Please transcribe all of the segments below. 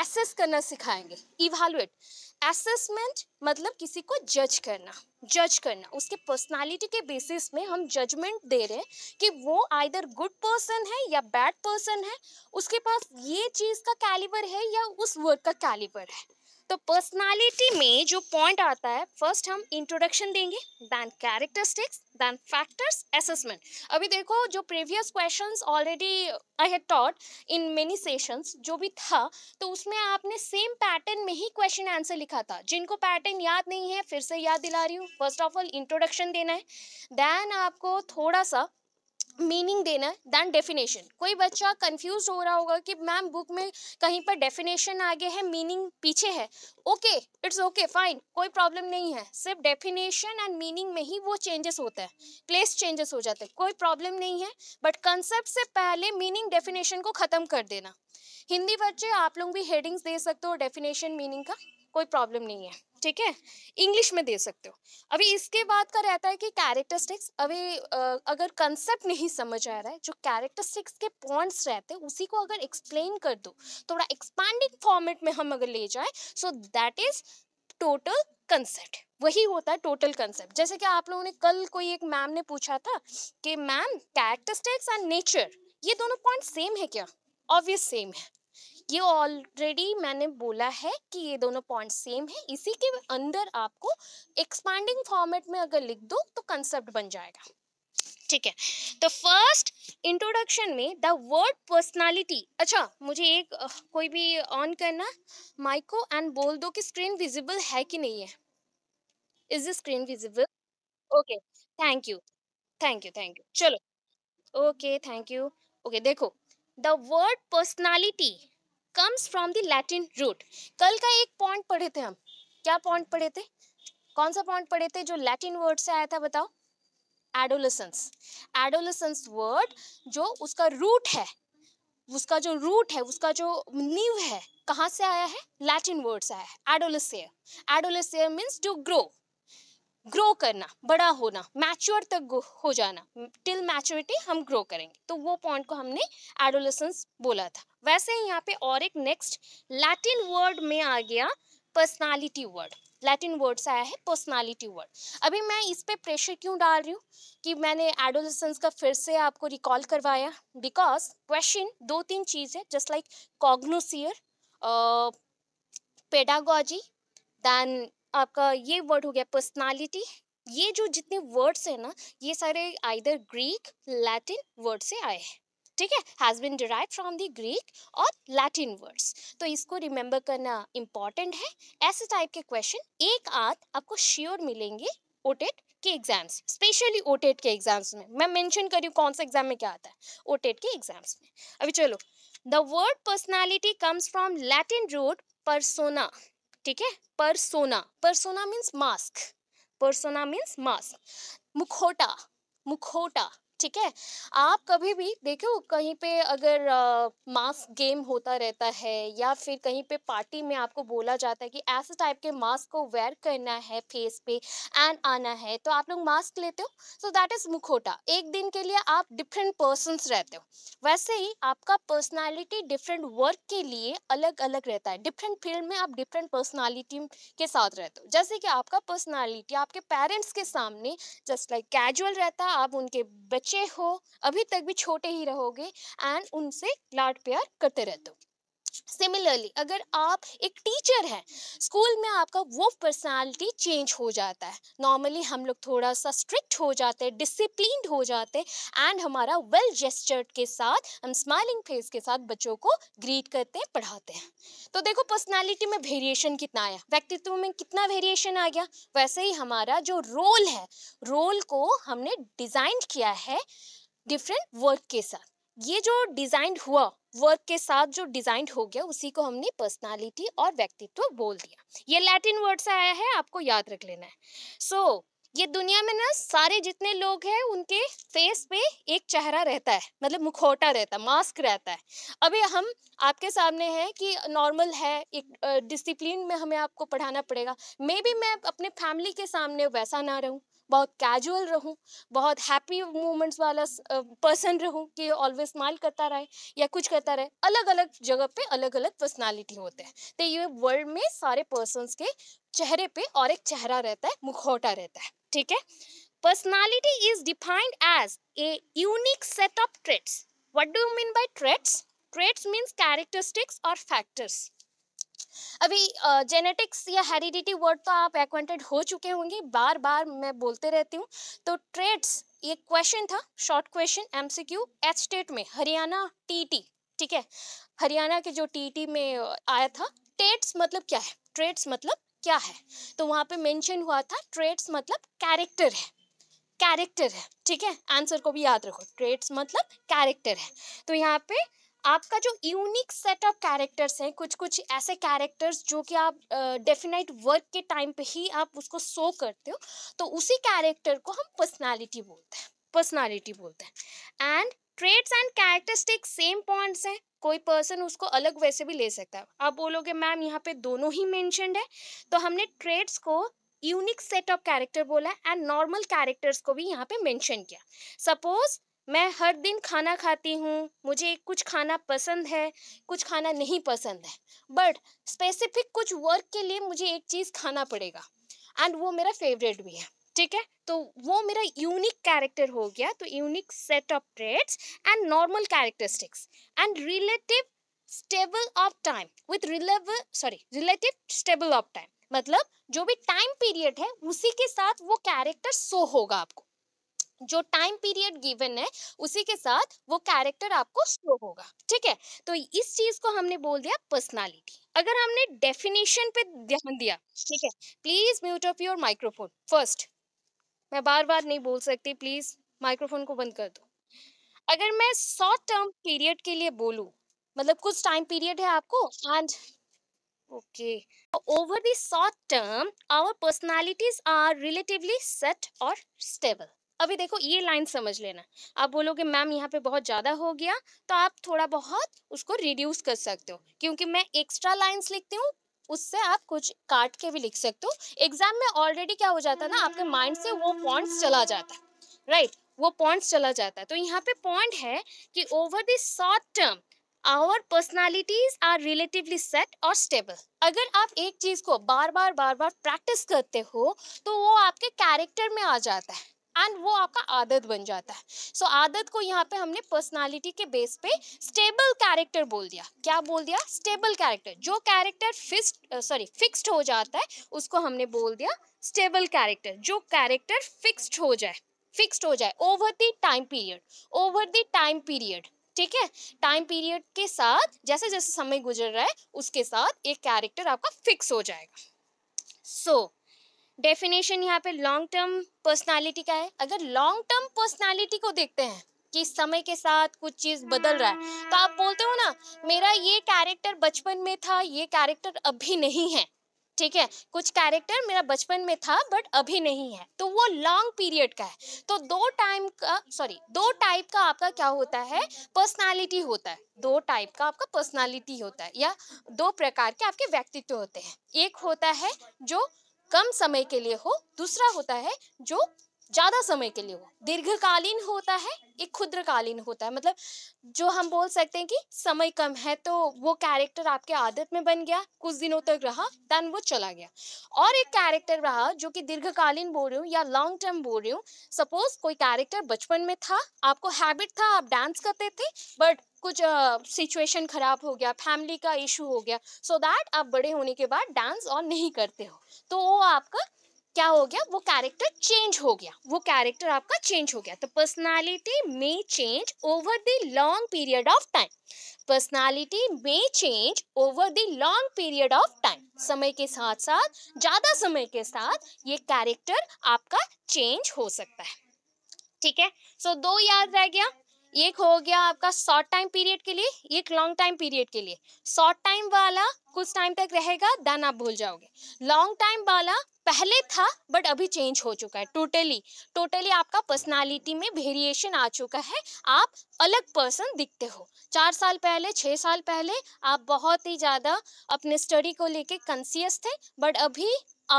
Assess करना सिखाएंगे evaluate assessment मतलब किसी को जज करना जज करना उसके पर्सनालिटी के बेसिस में हम जजमेंट दे रहे हैं कि वो आइदर गुड पर्सन है या बैड पर्सन है उसके पास ये चीज़ का कैलिबर है या उस वर्क का कैलिबर है तो पर्सनालिटी में जो पॉइंट आता है फर्स्ट हम इंट्रोडक्शन देंगे then characteristics then factors assessment अभी देखो जो previous questions already I had taught in many sessions जो भी था तो उसमें आपने सेम पैटर्न में ही क्वेश्चन आंसर लिखा था जिनको पैटर्न याद नहीं है फिर से याद दिला रही हूँ फर्स्ट ऑफ ऑल इंट्रोडक्शन देना है दैन आपको थोड़ा सा मीनिंग देना है दैन डेफिनेशन कोई बच्चा कंफ्यूज हो रहा होगा कि मैम बुक में कहीं पर डेफिनेशन आगे है मीनिंग पीछे है ओके इट्स ओके फाइन कोई प्रॉब्लम नहीं है सिर्फ डेफिनेशन एंड मीनिंग में ही वो चेंजेस होता है प्लेस चेंजेस हो जाते हैं कोई प्रॉब्लम नहीं है बट कंसेप्ट से पहले मीनिंग डेफिनेशन को ख़त्म कर देना हिंदी बच्चे आप लोग भी हेडिंग्स दे सकते हो डेफिनेशन मीनिंग का कोई प्रॉब्लम नहीं है ठीक है इंग्लिश में दे सकते हो अभी इसके बाद का रहता है कि कैरेक्टरिस्टिक्स अभी अगर कंसेप्ट नहीं समझ आ रहा है जो कैरेक्टरिस्टिक्स के पॉइंट्स रहते हैं उसी को अगर एक्सप्लेन कर दो थोड़ा एक्सपैंडिंग फॉर्मेट में हम अगर ले जाए so that is total concept वही होता है टोटल कंसेप्ट जैसे कि आप लोगों ने कल कोई एक मैम ने पूछा था कि मैम कैरेक्टरिस्टिक्स एंड नेचर ये दोनों पॉइंट सेम है क्या ऑब्वियस सेम है ये ऑलरेडी मैंने बोला है कि ये दोनों पॉइंट सेम है इसी के अंदर आपको एक्सपांडिंग फॉर्मेट में अगर लिख दो तो कंसेप्ट बन जाएगा ठीक है तो फर्स्ट इंट्रोडक्शन में द वर्ड पर्सनालिटी अच्छा मुझे एक कोई भी ऑन करना माइक को एंड बोल दो कि स्क्रीन विजिबल है कि नहीं है is the screen visible okay thank you thank you thank you चलो ओके थैंक यू ओके देखो the word personality comes from the Latin root कल का एक पॉइंट पढ़े थे हम क्या पॉइंट पढ़े थे कौन सा पॉइंट पढ़े थे जो लैटिन वर्ड से आया था बताओ एडोलसेंस एडोलसेंस वर्ड जो उसका रूट है उसका जो रूट है उसका जो नीव है कहाँ से आया है लैटिन वर्ड से आया है adolescere adolescere means to grow grow करना बड़ा होना मैच्योर तक हो जाना टिल मैच्योरिटी हम ग्रो करेंगे तो वो पॉइंट को हमने एडोलसेंस बोला था वैसे ही यहाँ पे और एक नेक्स्ट लैटिन वर्ड में आ गया पर्सनालिटी वर्ड लैटिन वर्ड से आया है पर्सनालिटी वर्ड अभी मैं इस पर प्रेशर क्यों डाल रही हूँ कि मैंने एडोलसेंस का फिर से आपको रिकॉल करवाया बिकॉज क्वेश्चन दो तीन चीज़ है just like cognoscere pedagogy then आपका ये वर्ड हो गया पर्सनालिटी ये जो जितने वर्ड्स हैं ना ये सारे आइदर ग्रीक लैटिन वर्ड से आए हैं ठीक है has been derive from the Greek और लैटिन वर्ड्स तो इसको रिमेंबर करना इम्पॉर्टेंट है ऐसे टाइप के क्वेश्चन एक आध आपको श्योर मिलेंगे ओटेट e के एग्जाम्स स्पेशली ओटेट के एग्जाम्स में मैं मैंशन करी कौन से एग्जाम में क्या आता है ओटेट e के एग्जाम्स में अभी चलो the word personality comes from Latin root persona ठीक है persona persona means mask persona means mask मुखोटा मुखोटा ठीक है आप कभी भी देखो कहीं पे अगर मास्क गेम होता रहता है या फिर कहीं पे पार्टी में आपको बोला जाता है कि ऐसे टाइप के मास्क को वेयर करना है फेस पे एंड आना है तो आप लोग मास्क लेते हो सो दैट इज़ मुखोटा एक दिन के लिए आप डिफरेंट पर्सनस रहते हो वैसे ही आपका पर्सनालिटी डिफरेंट वर्क के लिए अलग अलग रहता है डिफरेंट फील्ड में आप डिफरेंट पर्सनैलिटी के साथ रहते हो जैसे कि आपका पर्सनैलिटी आपके पेरेंट्स के सामने जस्ट लाइक कैजुअल रहता है आप उनके बच्चे हो अभी तक भी छोटे ही रहोगे एंड उनसे लाड प्यार करते रहते हो सिमिलरली अगर आप एक टीचर हैं स्कूल में आपका वो पर्सनालिटी चेंज हो जाता है नॉर्मली हम लोग थोड़ा सा स्ट्रिक्ट हो जाते हैं डिसिप्लिन हो जाते हैं एंड हमारा वेल जेस्टर्ड के साथ हम स्माइलिंग फेस के साथ बच्चों को ग्रीट करते हैं पढ़ाते हैं तो देखो पर्सनालिटी में वेरिएशन कितना आया व्यक्तित्व में कितना वेरिएशन आ गया वैसे ही हमारा जो रोल है रोल को हमने डिज़ाइन किया है डिफरेंट वर्क के साथ ये जो डिजाइंड हुआ वर्क के साथ जो डिजाइंड हो गया उसी को हमने पर्सनालिटी और व्यक्तित्व बोल दिया ये लैटिन वर्ड से आया है आपको याद रख लेना है सो so, ये दुनिया में ना सारे जितने लोग हैं उनके फेस पे एक चेहरा रहता है मतलब मुखौटा रहता है मास्क रहता है अभी हम आपके सामने हैं कि नॉर्मल है एक डिसिप्लिन में हमें आपको पढ़ाना पड़ेगा मे बी मैं अपने फैमिली के सामने वैसा ना रहूं बहुत कैजुअल रहूँ बहुत हैप्पी मोमेंट्स वाला पर्सन रहूँ कि ऑलवेज स्माइल करता रहे या कुछ करता रहे अलग अलग जगह पे अलग अलग पर्सनालिटी होते हैं तो ये वर्ल्ड में सारे पर्सनस के चेहरे पे और एक चेहरा रहता है मुखौटा रहता है ठीक है personality is defined as a unique set of traits what do mean by traits traits means characteristics और फैक्टर्स अभी जेनेटिक्स या हेरिडिटी वर्ड तो आप एक्वेंटेड हो चुके होंगे बार बार मैं बोलते रहती हूँ तो ट्रेड्स ये क्वेश्चन था short question MCQ H state में हरियाणा टीटी ठीक है हरियाणा के जो टीटी में आया था ट्रेड्स मतलब क्या है ट्रेड्स मतलब क्या है तो वहाँ पे मेंशन हुआ था ट्रेड्स मतलब कैरेक्टर है कैरेक्टर है ठीक है आंसर को भी याद रखो ट्रेड्स मतलब कैरेक्टर है तो यहाँ पे आपका जो यूनिक सेट ऑफ कैरेक्टर्स हैं कुछ कुछ ऐसे कैरेक्टर्स जो कि आप डेफिनेट uh, वर्क के टाइम पे ही आप उसको शो करते हो तो उसी कैरेक्टर को हम पर्सनालिटी बोलते हैं पर्सनालिटी बोलते हैं and traits and characteristic same points हैं कोई पर्सन उसको अलग वैसे भी ले सकता है आप बोलोगे मैम यहाँ पे दोनों ही मैंशनड है तो हमने ट्रेड्स को यूनिक सेट ऑफ कैरेक्टर बोला एंड नॉर्मल कैरेक्टर्स को भी यहाँ पे मेंशन किया सपोज मैं हर दिन खाना खाती हूँ मुझे कुछ खाना पसंद है कुछ खाना नहीं पसंद है बट स्पेसिफिक कुछ वर्क के लिए मुझे एक चीज़ खाना पड़ेगा एंड वो मेरा फेवरेट भी है ठीक है तो वो मेरा यूनिक कैरेक्टर हो गया तो unique set of traits and normal characteristics and relative stable of time with relative sorry relative stable of time मतलब जो भी टाइम पीरियड है उसी के साथ वो कैरेक्टर सो होगा आपको जो टाइम पीरियड गिवन है उसी के साथ वो कैरेक्टर आपको शो होगा ठीक है तो इस चीज को हमने बोल दिया पर्सनालिटी अगर हमने डेफिनेशन पे ध्यान दिया ठीक है please mute of your microphone first मैं बार बार नहीं बोल सकती प्लीज माइक्रोफोन को बंद कर दो अगर मैं शॉर्ट टर्म पीरियड के लिए बोलूँ मतलब कुछ टाइम पीरियड है आपको and okay over the short term our personalities are relatively अभी देखो ये लाइन समझ लेना आप बोलोगे मैम यहाँ पे बहुत ज़्यादा हो गया तो आप थोड़ा बहुत उसको रिड्यूस कर सकते हो क्योंकि मैं एक्स्ट्रा लाइन्स लिखती हूँ उससे आप कुछ काट के भी लिख सकते हो एग्जाम में ऑलरेडी क्या हो जाता है ना आपके माइंड से वो पॉइंट्स चला जाता है राइट right, वो पॉइंट्स चला जाता है तो यहाँ पे पॉइंट है कि over the short term our personalities are relatively set और स्टेबल अगर आप एक चीज़ को बार बार बार बार प्रैक्टिस करते हो तो वो आपके कैरेक्टर में आ जाता है एंड वो आपका आदत बन जाता है सो so, आदत को यहाँ पे हमने पर्सनालिटी के बेस पे स्टेबल कैरेक्टर बोल दिया क्या बोल दिया स्टेबल कैरेक्टर जो कैरेक्टर फिक्स्ड सॉरी फिक्स्ड हो जाता है उसको हमने बोल दिया स्टेबल कैरेक्टर जो कैरेक्टर फिक्स्ड हो जाए फिक्स्ड हो जाए over the time period over the time period ठीक है टाइम पीरियड के साथ जैसे जैसे समय गुजर रहा है उसके साथ एक कैरेक्टर आपका फिक्स हो जाएगा सो so, डेफिनेशन यहाँ पे लॉन्ग टर्म पर्सनालिटी का है अगर लॉन्ग टर्म पर्सनालिटी को देखते हैं कि समय के साथ कुछ चीज बदल रहा है तो आप बोलते हो ना मेरा ये कैरेक्टर बचपन में था ये कैरेक्टर अभी नहीं है ठीक है कुछ कैरेक्टर मेरा बचपन में था बट अभी नहीं है तो वो लॉन्ग पीरियड का है तो दो टाइम का सॉरी दो टाइप का आपका क्या होता है पर्सनालिटी होता है दो टाइप का आपका पर्सनालिटी होता है या दो प्रकार के आपके व्यक्तित्व होते हैं एक होता है जो कम समय के लिए हो दूसरा होता है जो ज्यादा समय के लिए हो दीर्घकालीन होता है एक क्षुद्रकालीन होता है मतलब जो हम बोल सकते हैं कि समय कम है तो वो कैरेक्टर आपके आदत में बन गया कुछ दिनों तक रहा देन वो चला गया और एक कैरेक्टर रहा जो कि दीर्घकालीन बोल रही हूँ या लॉन्ग टर्म बोल रही हूँ सपोज कोई कैरेक्टर बचपन में था आपको हैबिट था आप डांस करते थे बट कुछ सिचुएशन uh, ख़राब हो गया फैमिली का इशू हो गया सो so दैट आप बड़े होने के बाद डांस और नहीं करते हो तो वो आपका क्या हो गया वो कैरेक्टर चेंज हो गया वो कैरेक्टर आपका चेंज हो गया तो personality may change over the long period of time personality may change over the long period of time समय के साथ साथ ज़्यादा समय के साथ ये कैरेक्टर आपका चेंज हो सकता है ठीक है सो so, दो याद रह गया एक हो गया आपका शॉर्ट टाइम पीरियड के लिए एक लॉन्ग टाइम पीरियड के लिए शॉर्ट टाइम वाला कुछ टाइम तक रहेगा देन आप भूल जाओगे लॉन्ग टाइम वाला पहले था बट अभी चेंज हो चुका है टोटली टोटली आपका पर्सनालिटी में वेरिएशन आ चुका है आप अलग पर्सन दिखते हो चार साल पहले छः साल पहले आप बहुत ही ज़्यादा अपने स्टडी को लेके कंसियस थे बट अभी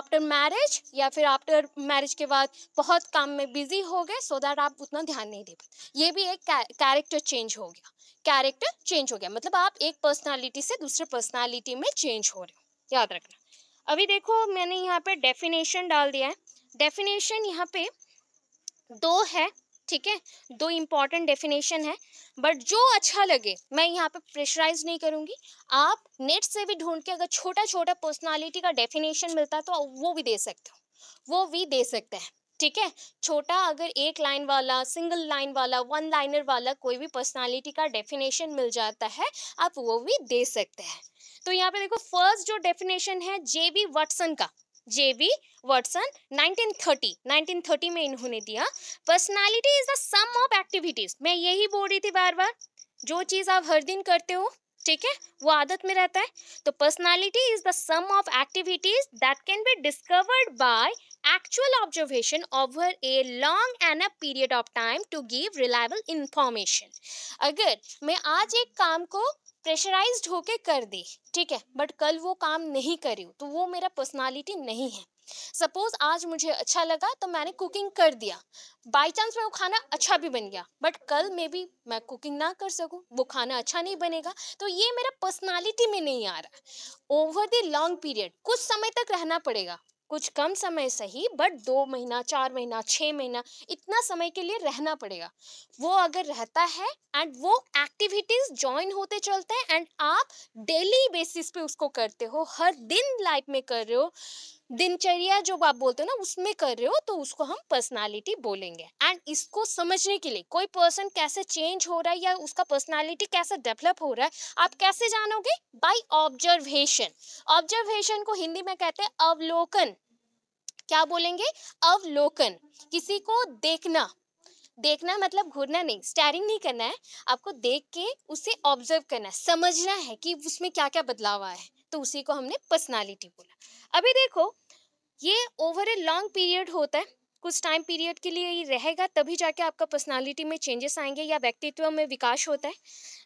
आफ्टर मैरिज या फिर आफ्टर मैरिज के बाद बहुत काम में बिजी हो गए सो so दैट आप उतना ध्यान नहीं दे पाते ये भी एक कैरेक्टर चेंज हो गया कैरेक्टर चेंज हो गया मतलब आप एक पर्सनालिटी से दूसरे पर्सनालिटी में चेंज हो रहे हो याद रखना अभी देखो मैंने यहाँ पे डेफिनेशन डाल दिया है डेफिनेशन यहाँ पे दो है ठीक है दो इम्पॉर्टेंट डेफिनेशन है बट जो अच्छा लगे मैं यहाँ पे प्रेशराइज नहीं करूँगी आप नेट से भी ढूंढ के अगर छोटा छोटा पर्सनालिटी का डेफिनेशन मिलता है तो वो भी दे सकते हो वो भी दे सकते हैं ठीक है छोटा अगर एक लाइन वाला सिंगल लाइन वाला वन लाइनर वाला कोई भी पर्सनालिटी का डेफिनेशन मिल जाता है आप वो भी दे सकते हैं तो यहाँ पे देखो फर्स्ट जो डेफिनेशन है जे बी वटसन का जे बी वटसन 1930 1930 में इन्होंने दिया personality is the sum of activities मैं यही बोल रही थी बार बार जो चीज़ आप हर दिन करते हो ठीक है वो आदत में रहता है तो personality is the sum of activities that can be discovered by actual observation over a long and a period of time to give reliable information. अगर मैं आज एक काम को प्रेशराइज्ड होके कर दी ठीक है बट कल वो काम नहीं करी तो वो मेरा पर्सनालिटी नहीं है सपोज आज मुझे अच्छा लगा तो मैंने कुकिंग कर दिया बाई चांस में वो खाना अच्छा भी बन गया बट कल मे भी मैं कुकिंग ना कर सकूँ वो खाना अच्छा नहीं बनेगा तो ये मेरा पर्सनालिटी में नहीं आ रहा ओवर द लॉन्ग पीरियड कुछ समय तक रहना पड़ेगा कुछ कम समय सही बट दो महीना चार महीना छः महीना इतना समय के लिए रहना पड़ेगा वो अगर रहता है एंड वो एक्टिविटीज़ ज्वाइन होते चलते हैं एंड आप डेली बेसिस पे उसको करते हो हर दिन लाइफ में कर रहे हो दिनचर्या जो आप बोलते हो ना उसमें कर रहे हो तो उसको हम पर्सनालिटी बोलेंगे एंड इसको समझने के लिए कोई पर्सन कैसे चेंज हो रहा है या उसका पर्सनालिटी कैसे डेवलप हो रहा है आप कैसे जानोगे बाई ऑब्जर्वेशन ऑब्जर्वेशन को हिंदी में कहते हैं अवलोकन क्या बोलेंगे अवलोकन किसी को देखना देखना मतलब घूरना नहीं स्टैरिंग नहीं करना है आपको देख के उसे ऑब्जर्व करना है समझना है कि उसमें क्या क्या बदलाव आया है तो उसी को हमने पर्सनालिटी बोला अभी देखो ये ओवर ए लॉन्ग पीरियड होता है कुछ टाइम पीरियड के लिए ये रहेगा तभी जाके आपका पर्सनालिटी में चेंजेस आएंगे या व्यक्तित्व में विकास होता है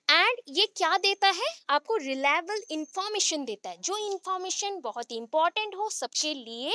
एंड ये क्या देता है आपको रिलायबल इंफॉर्मेशन देता है जो इंफॉर्मेशन बहुत ही इंपॉर्टेंट हो सबके लिए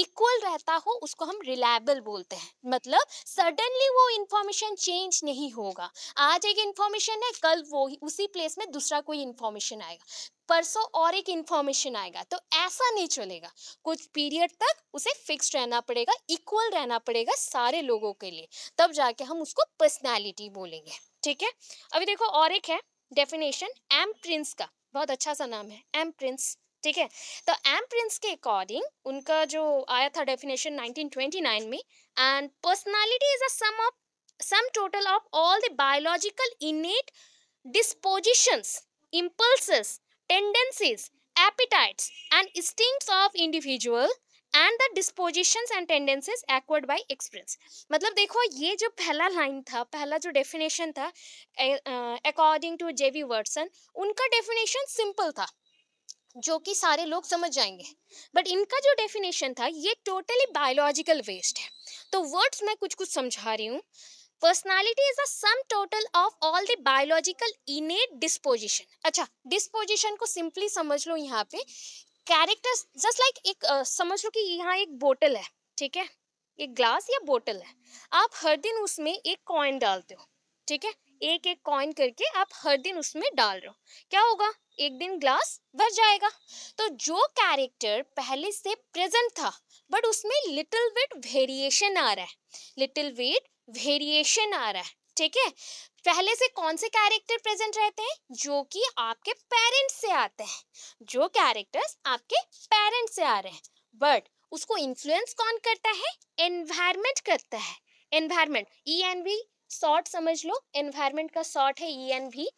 इक्वल रहता हो उसको हम रिलायबल बोलते हैं मतलब सडनली वो इंफॉर्मेशन चेंज नहीं होगा आज एक इंफॉर्मेशन है कल वो उसी प्लेस में दूसरा कोई इंफॉर्मेशन आएगा परसों और एक इन्फॉर्मेशन आएगा तो ऐसा नहीं चलेगा कुछ पीरियड तक उसे फिक्स रहना पड़ेगा इक्वल रहना पड़ेगा सारे लोगों के लिए तब जाके हम उसको पर्सनैलिटी बोलेंगे ठीक है अभी देखो और एक है डेफिनेशन एम प्रिंस का बहुत अच्छा सा नाम है एम प्रिंस ठीक है तो एम प्रिंस के अकॉर्डिंग उनका जो आया था डेफिनेशन 1929 में and personality is a sum of sum total of all the biological innate dispositions impulses, tendencies appetites and instincts of individual and the disposition and tendencies acquired by experience मतलब देखो ये जो पहला लाइन था पहला जो definition था according to J V Watson उनका डेफिनेशन सिंपल था जो कि सारे लोग समझ जाएंगे बट इनका जो डेफिनेशन था ये टोटली बायोलॉजिकल वेस्ट है तो वर्ड्स मैं कुछ कुछ समझा रही हूँ personality is the sum total of all the biological innate disposition अच्छा डिस्पोजिशन को सिंपली समझ लो यहाँ पे कैरेक्टर्स जस्ट लाइक एक uh, समझ लो कि यहाँ एक बोतल है ठीक है एक ग्लास या बोतल है आप हर दिन उसमें एक कॉइन डालते हो ठीक है एक एक कॉइन करके आप हर दिन उसमें डाल रहे हो क्या होगा एक दिन ग्लास भर जाएगा तो जो कैरेक्टर पहले से प्रेजेंट था बट उसमें लिटिल वेट वेरिएशन आ रहा है लिटिल वेट वेरिएशन आ रहा है ठीक है पहले से कौन से कैरेक्टर प्रेजेंट रहते हैं जो कि आपके पेरेंट्स से आते हैं जो कैरेक्टर्स आपके पेरेंट्स से आ रहे हैं बट उसको इन्फ्लुएंस कौन करता है एनवायरमेंट करता है एनवायरमेंट ई एन भी शॉर्ट समझ लो एनवायरमेंट का शॉर्ट है ई एन भी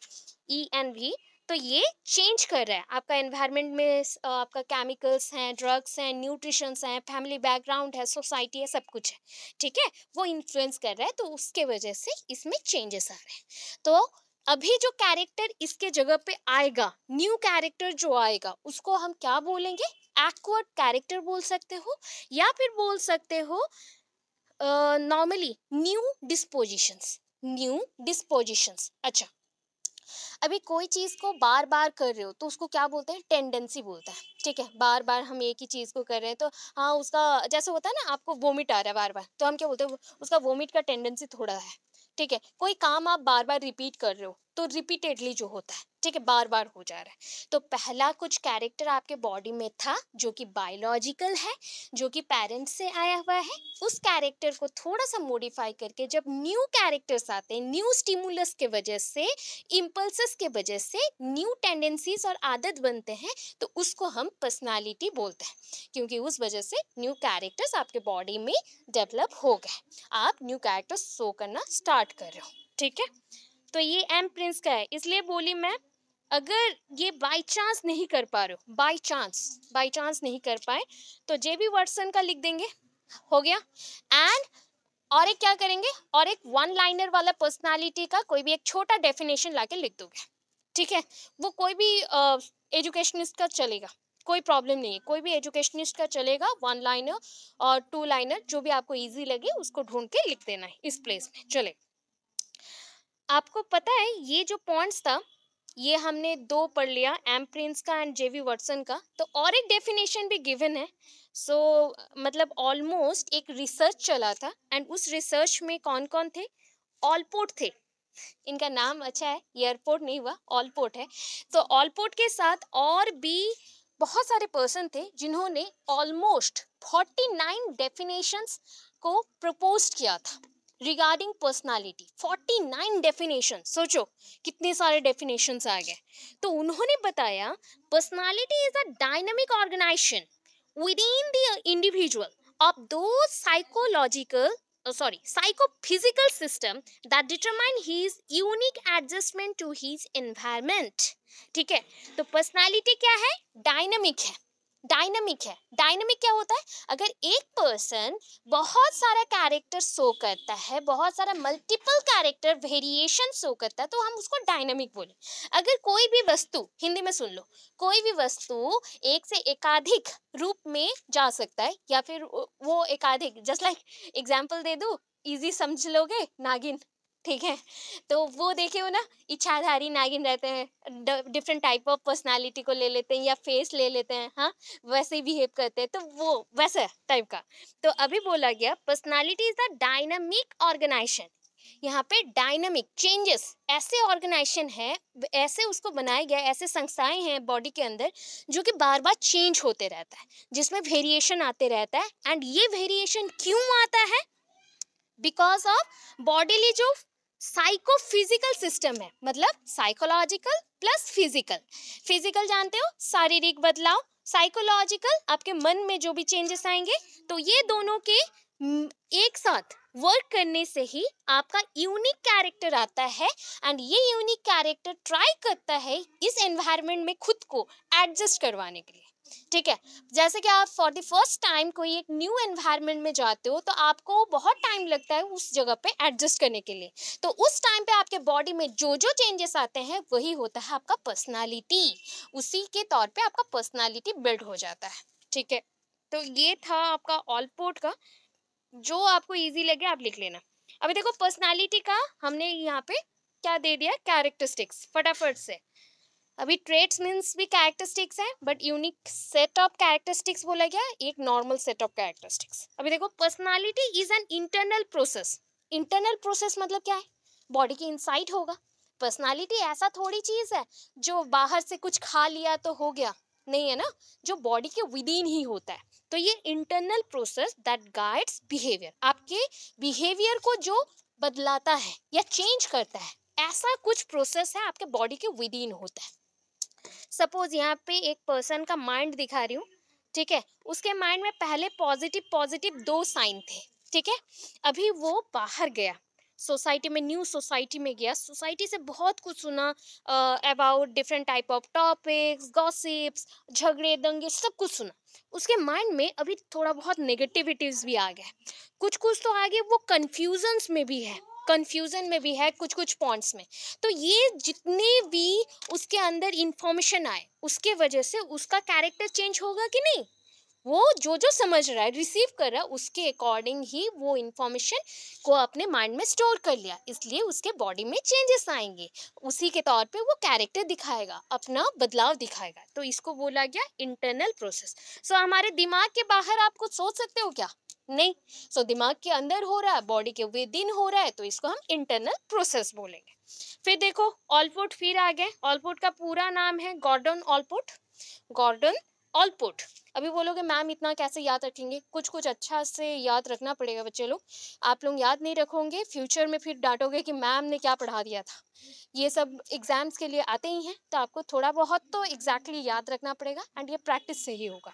ई एन भी तो ये चेंज कर रहा है आपका एनवायरनमेंट में आपका केमिकल्स हैं ड्रग्स हैं न्यूट्रिशंस हैं फैमिली बैकग्राउंड है सोसाइटी है सब कुछ है ठीक है वो इन्फ्लुएंस कर रहा है तो उसके वजह से इसमें चेंजेस आ रहे हैं तो अभी जो कैरेक्टर इसके जगह पे आएगा न्यू कैरेक्टर जो आएगा उसको हम क्या बोलेंगे एक्वर्ड कैरेक्टर बोल सकते हो या फिर बोल सकते हो normally new dispositions new dispositions अच्छा अभी कोई चीज़ को बार बार कर रहे हो तो उसको क्या बोलते हैं टेंडेंसी बोलते हैं ठीक है बार बार हम एक ही चीज़ को कर रहे हैं तो हाँ उसका जैसे होता है ना आपको वोमिट आ रहा है बार बार तो हम क्या बोलते हैं उसका वोमिट का टेंडेंसी थोड़ा है ठीक है कोई काम आप बार बार रिपीट कर रहे हो तो रिपीटेडली जो होता है ठीक है बार बार हो जा रहा है तो पहला कुछ कैरेक्टर आपके बॉडी में था जो कि बायोलॉजिकल है जो कि पेरेंट्स से आया हुआ है उस कैरेक्टर को थोड़ा सा मॉडिफाई करके जब न्यू कैरेक्टर्स आते हैं न्यू स्टिमुलस के वजह से इम्पल्सिस के वजह से न्यू टेंडेंसीज और आदत बनते हैं तो उसको हम पर्सनैलिटी बोलते हैं क्योंकि उस वजह से न्यू कैरेक्टर्स आपके बॉडी में डेवलप हो गए आप न्यू कैरेक्टर्स शो करना स्टार्ट कर रहे हो ठीक है तो ये एम प्रिंस का है इसलिए बोली मैं अगर ये बाई चांस नहीं कर पा रहे हो बाई चांस बाई चांस नहीं कर पाए तो जे बी वर्सन का लिख देंगे हो गया एंड और एक क्या करेंगे और एक वन लाइनर वाला पर्सनालिटी का कोई भी एक छोटा डेफिनेशन ला लिख दोगे ठीक है वो कोई भी एजुकेशनिस्ट uh, का चलेगा कोई प्रॉब्लम नहीं है कोई भी एजुकेशनिस्ट का चलेगा वन लाइनर और टू लाइनर जो भी आपको ईजी लगे उसको ढूंढ के लिख देना है इस प्लेस में चलेगा आपको पता है ये जो पॉइंट्स था ये हमने दो पढ़ लिया एम प्रिंस का एंड जेवी वर्सन का तो और एक डेफिनेशन भी गिवन है सो so, मतलब ऑलमोस्ट एक रिसर्च चला था एंड उस रिसर्च में कौन कौन थे ऑलपोर्ट थे इनका नाम अच्छा है एयरपोर्ट नहीं हुआ ऑलपोर्ट है तो ऑलपोर्ट के साथ और भी बहुत सारे पर्सन थे जिन्होंने ऑलमोस्ट नाइन डेफिनेशंस को प्रपोज किया था रिगार्डिंग पर्सनालिटी 49 डेफिनेशन सोचो कितने सारे डेफिनेशंस आ गए तो उन्होंने बताया personality is a dynamic organisation within the individual of those psychological sorry psychophysical system that determine his unique adjustment to his environment ठीक है तो पर्सनालिटी क्या है डायनामिक है डायनामिक है डायनेमिक क्या होता है अगर एक पर्सन बहुत सारा कैरेक्टर शो करता है बहुत सारा मल्टीपल कैरेक्टर वेरिएशन शो करता है तो हम उसको डायनेमिक बोले अगर कोई भी वस्तु हिंदी में सुन लो कोई भी वस्तु एक से एकाधिक रूप में जा सकता है या फिर वो एकाधिक जस्ट लाइक एग्जाम्पल दे दू इजी समझ लोगे नागिन ठीक है तो वो देखे हो ना इच्छाधारी नागिन रहते हैं डिफरेंट टाइप ऑफ पर्सनालिटी को ले लेते हैं या फेस ले लेते हैं हाँ वैसे ही बिहेव करते हैं तो वो वैसे टाइप का तो अभी बोला गया personality is the dynamic organisation यहाँ पे डायनामिक चेंजेस ऐसे ऑर्गेनाइजेशन है ऐसे उसको बनाया गया ऐसे संस्थाएं हैं बॉडी के अंदर जो कि बार बार चेंज होते रहता है जिसमें वेरिएशन आते रहता है एंड ये वेरिएशन क्यों आता है बिकॉज ऑफ बॉडीली जो साइकोफिजिकल सिस्टम है मतलब साइकोलॉजिकल प्लस फिजिकल फिजिकल जानते हो शारीरिक बदलाव साइकोलॉजिकल आपके मन में जो भी चेंजेस आएंगे तो ये दोनों के हम्म, एक साथ वर्क करने से ही आपका यूनिक कैरेक्टर आता है एंड ये यूनिक कैरेक्टर ट्राई करता है इस एनवायरनमेंट में खुद को एडजस्ट करवाने के लिए ठीक है जैसे कि आप फॉर द फर्स्ट टाइम कोई एक न्यू एनवायरनमेंट में जाते हो तो आपको बहुत टाइम लगता है उस जगह पे एडजस्ट करने के लिए तो उस टाइम पे आपके बॉडी में जो जो चेंजेस आते हैं वही होता है आपका पर्सनालिटी उसी के तौर पे आपका पर्सनालिटी बिल्ड हो जाता है ठीक है तो ये था आपका ऑलपोर्ट का जो आपको ईजी लगे आप लिख लेना अभी देखो पर्सनैलिटी का हमने यहाँ पे क्या दे दिया कैरेक्टरिस्टिक्स फटाफट से अभी ट्रेड्स मीन्स भी कैरेक्टरिस्टिक्स है but unique set of characteristics बोला गया एक नॉर्मल सेट ऑफ कैरेक्टरिस्टिक्स अभी देखो personality is an internal process internal process मतलब क्या है बॉडी की इनसाइड होगा पर्सनालिटी ऐसा थोड़ी चीज़ है जो बाहर से कुछ खा लिया तो हो गया नहीं है ना जो बॉडी के विदिन ही होता है तो ये internal process that guides behaviour आपके बिहेवियर को जो बदलाता है या चेंज करता है ऐसा कुछ प्रोसेस है आपके बॉडी के विदिन होता है सपोज यहाँ पे एक पर्सन का माइंड दिखा रही हूँ ठीक है उसके माइंड में पहले पॉजिटिव पॉजिटिव दो साइन थे ठीक है अभी वो बाहर गया सोसाइटी में न्यू सोसाइटी में गया सोसाइटी से बहुत कुछ सुना about different type of topics gossips झगड़े दंगे सब कुछ सुना उसके माइंड में अभी थोड़ा बहुत नेगेटिविटीज़ भी आ गया कुछ कुछ तो आगे वो कन्फ्यूजन्स में भी है कन्फ्यूज़न में भी है कुछ कुछ पॉइंट्स में तो ये जितने भी उसके अंदर इन्फॉर्मेशन आए उसके वजह से उसका कैरेक्टर चेंज होगा कि नहीं वो जो जो समझ रहा है रिसीव कर रहा है उसके अकॉर्डिंग ही वो इन्फॉर्मेशन को अपने माइंड में स्टोर कर लिया इसलिए उसके बॉडी में चेंजेस आएंगे उसी के तौर पे वो कैरेक्टर दिखाएगा अपना बदलाव दिखाएगा तो इसको बोला गया इंटरनल प्रोसेस सो हमारे दिमाग के बाहर आप कुछ सोच सकते हो क्या नहीं सो so, दिमाग के अंदर हो रहा है बॉडी के विदिन हो रहा है तो इसको हम इंटरनल प्रोसेस बोलेंगे फिर देखो ऑलपुट फिर आ गए ऑलपुट का पूरा नाम है गॉर्डन ऑलपुट गॉर्डन ऑलपुट अभी बोलोगे मैम इतना कैसे याद रखेंगे कुछ कुछ अच्छा से याद रखना पड़ेगा बच्चे लोग आप लोग याद नहीं रखोगे फ्यूचर में फिर डांटोगे कि मैम ने क्या पढ़ा दिया था ये सब एग्जाम्स के लिए आते ही हैं तो आपको थोड़ा बहुत तो एग्जैक्टली exactly याद रखना पड़ेगा एंड ये प्रैक्टिस से ही होगा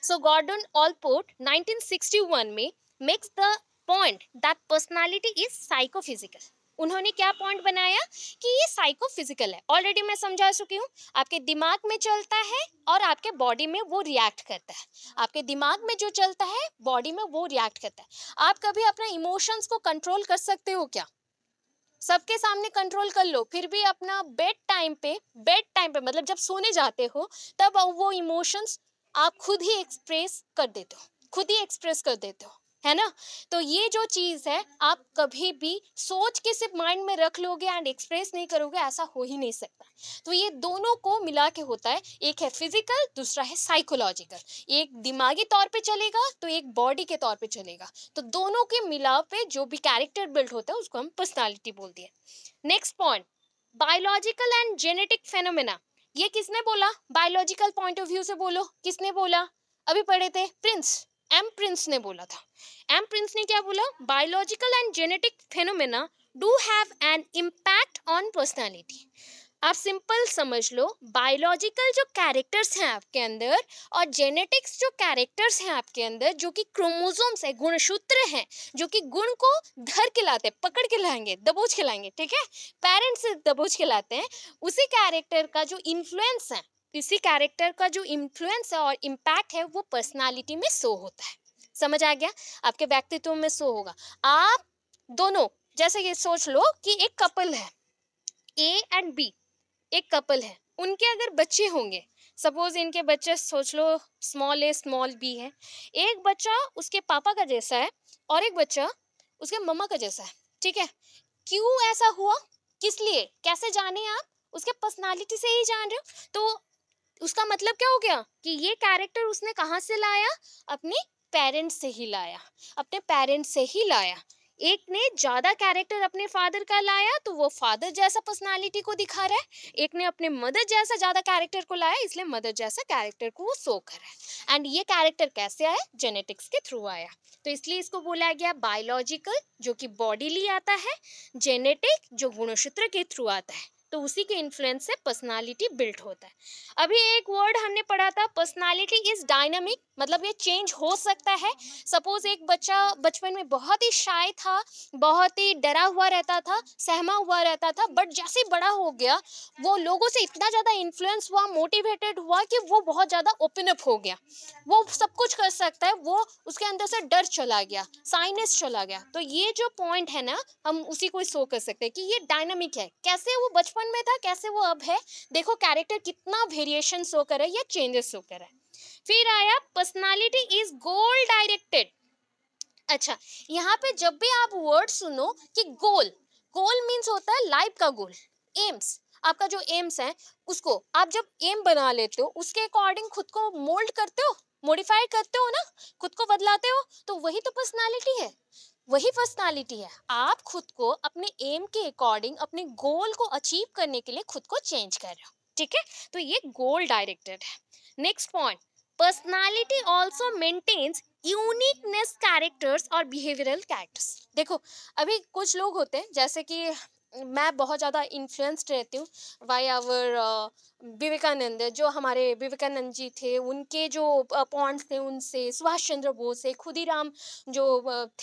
So Gordon Allport 1961 में makes the point that personality is psychophysical. उन्होंने क्या पॉइंट बनाया कि ये साइकोफिजिकल है ऑलरेडी मैं समझा चुकी हूँ आपके दिमाग में चलता है और आपके बॉडी में वो रिएक्ट करता है आपके दिमाग में जो चलता है बॉडी में वो रिएक्ट करता है आप कभी अपना इमोशंस को कंट्रोल कर सकते हो क्या सबके सामने कंट्रोल कर लो फिर भी अपना बेड टाइम पे बेड टाइम पे मतलब जब सोने जाते हो तब वो इमोशंस आप खुद ही एक्सप्रेस कर देते हो खुद ही एक्सप्रेस कर देते हो है ना तो ये जो चीज है आप कभी भी सोच के सिर्फ माइंड में रख लोगे एंड एक्सप्रेस नहीं करोगे ऐसा हो ही नहीं सकता तो ये दोनों को मिला के होता है एक है फिजिकल दूसरा है साइकोलॉजिकल एक दिमागी तौर पे चलेगा तो एक बॉडी के तौर पे चलेगा तो दोनों के मिलाव पे जो भी कैरेक्टर बिल्ड होता है उसको हम पर्सनैलिटी बोलते हैं next point biological and genetic phenomena ये किसने बोला बायोलॉजिकल पॉइंट ऑफ व्यू से बोलो किसने बोला अभी पढ़े थे प्रिंस एम प्रिंस ने बोला था एम प्रिंस ने क्या बोला biological and genetic phenomena do have an impact on personality आप सिंपल समझ लो बायोलॉजिकल जो कैरेक्टर्स हैं आपके अंदर और जेनेटिक्स जो कैरेक्टर्स हैं आपके अंदर जो कि क्रोमोसोम्स है गुणसूत्र हैं जो कि गुण को धर के लाते पकड़ के लाएंगे दबोच के लाएंगे ठीक है पेरेंट्स दबोच के लाते हैं उसी कैरेक्टर का जो इन्फ्लुएंस है इसी कैरेक्टर का जो इन्फ्लुएंस है और इम्पैक्ट है वो पर्सनैलिटी में शो होता है समझ आ गया आपके व्यक्तित्व में शो होगा आप दोनों जैसे ये सोच लो कि एक कपल है ए एंड बी एक कपल है उनके अगर बच्चे होंगे सपोज इनके बच्चे सोच लो स्मॉल ए स्मॉल बी है एक बच्चा उसके पापा का जैसा है और एक बच्चा उसके मम्मा का जैसा है ठीक है क्यों ऐसा हुआ किस लिए कैसे जाने आप उसके पर्सनालिटी से ही जान रहे हो तो उसका मतलब क्या हो गया कि ये कैरेक्टर उसने कहाँ से लाया अपने पेरेंट्स से ही लाया अपने पेरेंट्स से ही लाया एक ने ज़्यादा कैरेक्टर अपने फादर का लाया तो वो फादर जैसा पर्सनालिटी को दिखा रहा है एक ने अपने मदर जैसा ज़्यादा कैरेक्टर को लाया इसलिए मदर जैसा कैरेक्टर को वो शो कर रहा है एंड ये कैरेक्टर कैसे आया जेनेटिक्स के थ्रू आया तो इसलिए इसको बोला गया बायोलॉजिकल जो कि बॉडीली आता है जेनेटिक जो गुणसूत्र के थ्रू आता है तो उसी के इन्फ्लुएंस से पर्सनालिटी बिल्ट होता है अभी एक वर्ड हमने पढ़ा था पर्सनालिटी इज डायनामिक मतलब ये चेंज हो सकता है सपोज एक बच्चा बचपन में बहुत ही शाय था बहुत ही डरा हुआ रहता था सहमा हुआ रहता था बट जैसे बड़ा हो गया वो लोगों से इतना ज़्यादा इन्फ्लुएंस हुआ मोटिवेटेड हुआ कि वो बहुत ज़्यादा ओपन अप हो गया वो सब कुछ कर सकता है वो उसके अंदर से डर चला गया साइनस चला गया तो ये जो पॉइंट है ना हम उसी को शो कर सकते हैं कि ये डायनामिक है कैसे वो बचपन में था कैसे वो अब है देखो कैरेक्टर कितना वेरिएशन शो करे या चेंजेस शो करे फिर आया पर्सनालिटी इज गोल डायरेक्टेड अच्छा यहाँ पे जब भी आप वर्ड सुनो कि गोल गोल मीन्स होता है लाइफ का गोल एम्स आपका जो एम्स है उसको आप जब एम बना लेते हो उसके अकॉर्डिंग खुद को मोल्ड करते हो मॉडिफाई करते हो ना खुद को बदलाते हो तो वही तो पर्सनालिटी है वही पर्सनालिटी है आप खुद को अपने एम के अकॉर्डिंग अपने गोल को अचीव करने के लिए खुद को चेंज कर रहे हो ठीक है तो ये गोल डायरेक्टेड है next point personality also maintains uniqueness characters और बिहेवियरल कैरेक्टर्स देखो अभी कुछ लोग होते हैं जैसे कि मैं बहुत ज़्यादा इन्फ्लुएंस्ड रहती हूँ बाई आवर विवेकानंद जो हमारे विवेकानंद जी थे उनके जो पॉइंट्स थे उनसे सुभाष चंद्र बोस से खुदीराम जो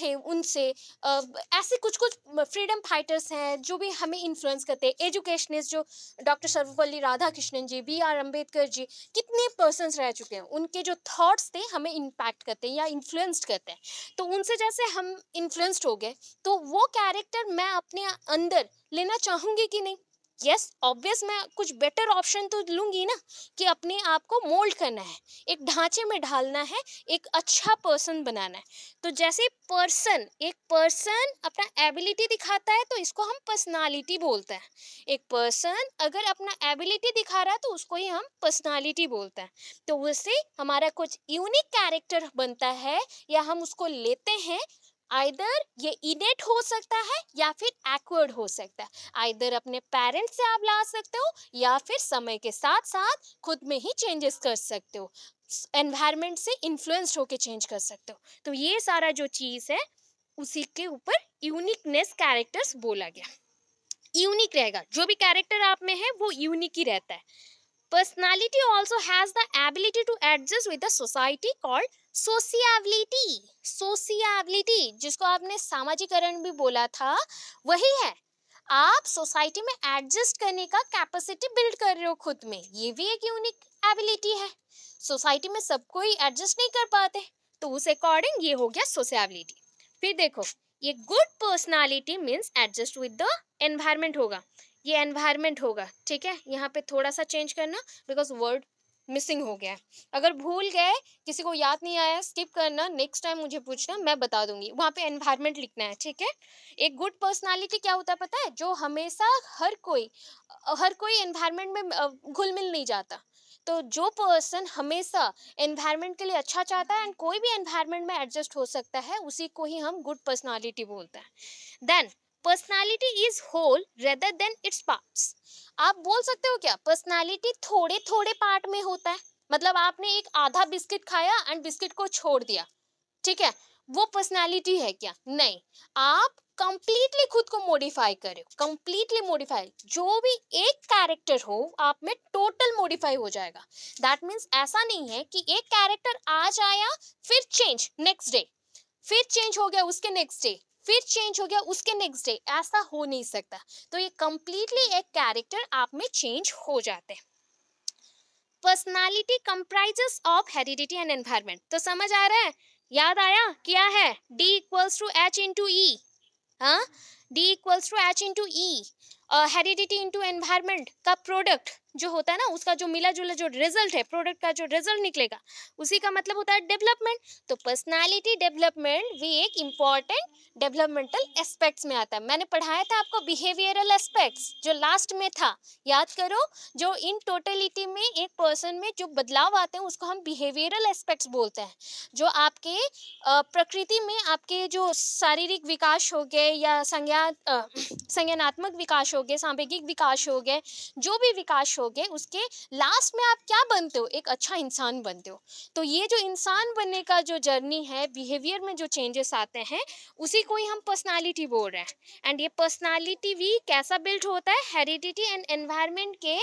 थे उनसे ऐसे कुछ कुछ फ्रीडम फाइटर्स हैं जो भी हमें इन्फ्लुएंस करते हैं एजुकेशनिस्ट जो doctor Sarvepalli Radhakrishnan ji B R Ambedkar ji कितने पर्सनस रह चुके हैं उनके जो थाट्स थे हमें इम्पैक्ट करते हैं या इन्फ्लुएंस्ड करते हैं तो उनसे जैसे हम इन्फ्लुएंस्ड हो गए तो वो कैरेक्टर मैं अपने अंदर लेना चाहूँगी कि नहीं यस ऑब्वियस मैं कुछ बेटर ऑप्शन तो लूँगी ना कि अपने आप को मोल्ड करना है एक ढांचे में ढालना है एक अच्छा पर्सन बनाना है तो जैसे पर्सन एक पर्सन अपना एबिलिटी दिखाता है तो इसको हम पर्सनालिटी बोलते हैं एक पर्सन अगर अपना एबिलिटी दिखा रहा है तो उसको ही हम पर्सनालिटी बोलते हैं तो उससे हमारा कुछ यूनिक कैरेक्टर बनता है या हम उसको लेते हैं आइदर ये इनेट हो सकता है या फिर एक्वर्ड हो सकता है आइदर अपने पेरेंट्स से आप ला सकते हो या फिर समय के साथ साथ खुद में ही चेंजेस कर सकते हो एनवायरमेंट से इन्फ्लुएंस्ड होके चेंज कर सकते हो तो ये सारा जो चीज़ है उसी के ऊपर यूनिकनेस कैरेक्टर्स बोला गया यूनिक रहेगा जो भी कैरेक्टर आप में है वो यूनिक ही रहता है personality also has the ability to adjust with the society called sociability sociability जिसको आपने सामाजिकरण भी बोला था वही है आप सोसाइटी में एडजस्ट करने का कैपेसिटी बिल्ड कर रहे हो खुद में ये भी एक यूनिक एबिलिटी है सोसाइटी में सब कोई एडजस्ट नहीं कर पाते तो उस अकॉर्डिंग ये हो गया सोशियाबिलिटी फिर देखो ये good personality means adjust with the environment होगा ये एनवायरमेंट होगा ठीक है यहाँ पे थोड़ा सा चेंज करना बिकॉज वर्ड मिसिंग हो गया है अगर भूल गए किसी को याद नहीं आया स्किप करना नेक्स्ट टाइम मुझे पूछना मैं बता दूंगी वहाँ पे एनवायरमेंट लिखना है ठीक है एक गुड पर्सनालिटी क्या होता है पता है जो हमेशा हर कोई हर कोई एनवायरमेंट में घुल मिल नहीं जाता तो जो पर्सन हमेशा एनवायरमेंट के लिए अच्छा चाहता है एंड कोई भी एनवायरमेंट में एडजस्ट हो सकता है उसी को ही हम गुड पर्सनैलिटी बोलते हैं then personality is whole rather than its parts आप बोल सकते हो क्या पर्सनालिटी थोड़े थोड़े पार्ट में होता है मतलब आपने एक आधा बिस्किट खाया एंड बिस्किट को छोड़ दिया ठीक है वो पर्सनालिटी है क्या नहीं आप कंप्लीटली खुद को मॉडिफाई कर रहे हो कंप्लीटली मॉडिफाई जो भी एक कैरेक्टर हो आप में टोटल मॉडिफाई हो जाएगा दैट मीन्स ऐसा नहीं है कि एक कैरेक्टर आज आया फिर चेंज नेक्स्ट डे फिर चेंज हो गया उसके नेक्स्ट डे फिर चेंज हो गया उसके नेक्स्ट डे ऐसा हो नहीं सकता तो ये कम्प्लीटली एक कैरेक्टर आप में चेंज हो जाते हैं personality comprises of heredity and environment तो समझ आ रहा है याद आया क्या है D equals to H into E हाँ D equals to H into E heredity into environment का प्रोडक्ट जो होता है ना उसका जो मिला जुला जो रिजल्ट है प्रोडक्ट का जो रिजल्ट निकलेगा उसी का मतलब होता है डेवलपमेंट तो पर्सनालिटी डेवलपमेंट भी एक इम्पॉर्टेंट डेवलपमेंटल एस्पेक्ट्स में आता है मैंने पढ़ाया था आपको बिहेवियरल एस्पेक्ट्स जो लास्ट में था याद करो जो इन टोटलिटी में एक पर्सन में जो बदलाव आते हैं उसको हम बिहेवियरल एस्पेक्ट्स बोलते हैं जो आपके प्रकृति में आपके जो शारीरिक विकास हो गए या संज्ञा संज्ञानात्मक विकास हो गए सांवेगिक विकास हो गए जो भी विकास हो होगे उसके लास्ट में आप क्या बनते हो एक अच्छा इंसान बनते हो तो ये जो इंसान बनने का जो जर्नी है बिहेवियर में जो चेंजेस आते हैं उसी को ही हम पर्सनालिटी बोल रहे हैं एंड ये पर्सनालिटी भी कैसा बिल्ड होता है हेरिडिटी एंड एनवायरमेंट के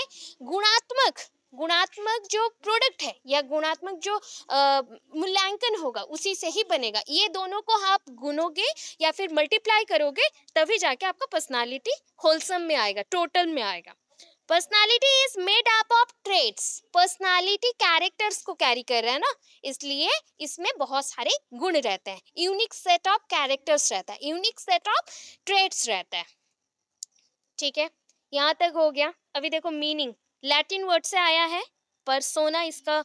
गुणात्मक गुणात्मक जो प्रोडक्ट है या गुणात्मक जो मूल्यांकन होगा उसी से ही बनेगा ये दोनों को आप गुनोगे या फिर मल्टीप्लाई करोगे तभी जाके आपका पर्सनालिटी होलसम में आएगा टोटल में आएगा personality is made up of traits personality characters को कैरी कर रहा है ना इसलिए इसमें बहुत सारे गुण रहते हैं यूनिक सेट ऑफ कैरेक्टर्स रहता है यूनिक सेट ऑफ ट्रेड्स रहता है ठीक है यहाँ तक हो गया अभी देखो मीनिंग लैटिन वर्ड से आया है परसोना इसका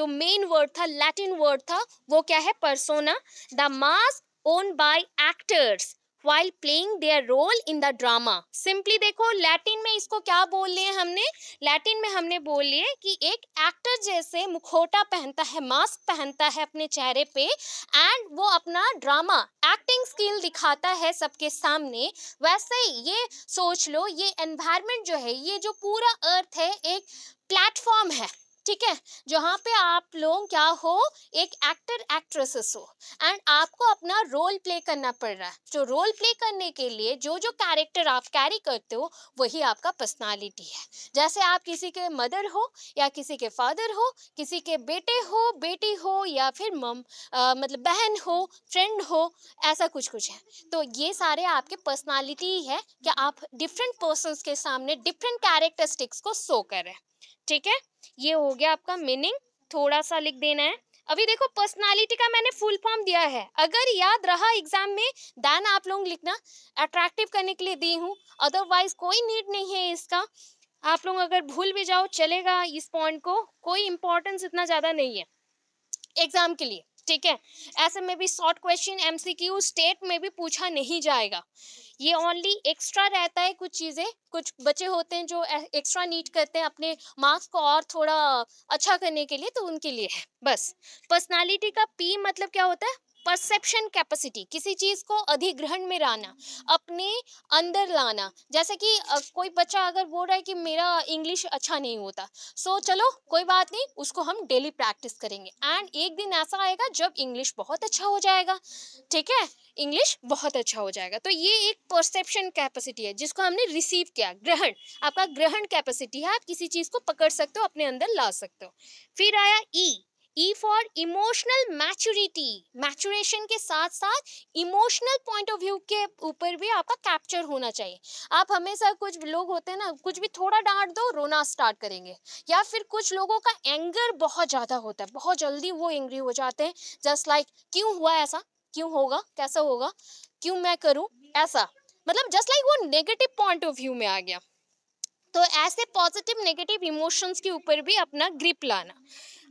जो मेन वर्ड था लैटिन वर्ड था वो क्या है persona the mask own by actors while playing their role in the drama simply देखो लैटिन में इसको क्या बोल लिए हमने लैटिन में हमने बोल लिए कि एक एक्टर जैसे मुखोटा पहनता है मास्क पहनता है अपने चेहरे पे एंड वो अपना ड्रामा एक्टिंग स्किल दिखाता है सबके सामने वैसे ये सोच लो ये एनवायरमेंट जो है ये जो पूरा अर्थ है एक प्लेटफॉर्म है ठीक है जहाँ पे आप लोग क्या हो एक एक्टर एक्ट्रेसेस हो एंड आपको अपना रोल प्ले करना पड़ रहा है जो रोल प्ले करने के लिए जो जो कैरेक्टर आप कैरी करते हो वही आपका पर्सनालिटी है जैसे आप किसी के मदर हो या किसी के फादर हो किसी के बेटे हो बेटी हो या फिर मम आ, मतलब बहन हो फ्रेंड हो ऐसा कुछ कुछ है तो ये सारे आपके पर्सनालिटी है कि आप डिफरेंट पर्सनस के सामने डिफरेंट कैरेक्टरिस्टिक्स को शो करें ठीक है ये हो गया आपका मीनिंग थोड़ा सा लिख देना है अभी देखो पर्सनालिटी का मैंने फुल फॉर्म दिया है अगर याद रहा एग्जाम में देन आप लोग लिखना अट्रैक्टिव करने के लिए दी हूँ अदरवाइज कोई नीड नहीं है इसका आप लोग अगर भूल भी जाओ चलेगा इस पॉइंट को कोई इम्पोर्टेंस इतना ज़्यादा नहीं है एग्ज़ाम के लिए ठीक है ऐसे में भी शॉर्ट क्वेश्चन एमसीक्यू स्टेट में भी पूछा नहीं जाएगा ये ओनली एक्स्ट्रा रहता है कुछ चीज़ें कुछ बच्चे होते हैं जो एक्स्ट्रा नीट करते हैं अपने मार्क्स को और थोड़ा अच्छा करने के लिए तो उनके लिए है बस पर्सनालिटी का पी मतलब क्या होता है परसेप्शन कैपेसिटी किसी चीज़ को अधिग्रहण में लाना अपने अंदर लाना जैसे कि कोई बच्चा अगर बोल रहा है कि मेरा इंग्लिश अच्छा नहीं होता सो तो so, चलो कोई बात नहीं उसको हम डेली प्रैक्टिस करेंगे एंड एक दिन ऐसा आएगा जब इंग्लिश बहुत अच्छा हो जाएगा ठीक है इंग्लिश बहुत अच्छा हो जाएगा तो ये एक परसेप्शन कैपेसिटी है जिसको हमने रिसीव किया ग्रहण आपका ग्रहण कैपेसिटी है आप किसी चीज़ को पकड़ सकते हो अपने अंदर ला सकते हो फिर आया E e, E for emotional maturity maturation के साथ साथ इमोशनल पॉइंट ऑफ व्यू के ऊपर भी आपका कैप्चर होना चाहिए आप हमेशा कुछ लोग होते हैं ना कुछ भी थोड़ा डांट दो रोना स्टार्ट करेंगे या फिर कुछ लोगों का एंगर बहुत ज़्यादा होता है बहुत जल्दी वो एंग्री हो जाते हैं जस्ट लाइक like, क्यों हुआ ऐसा क्यों होगा कैसा होगा क्यों मैं करूँ ऐसा मतलब जस्ट लाइक like वो नेगेटिव पॉइंट ऑफ व्यू में आ गया तो ऐसे पॉजिटिव नेगेटिव इमोशंस के ऊपर भी अपना ग्रिप लाना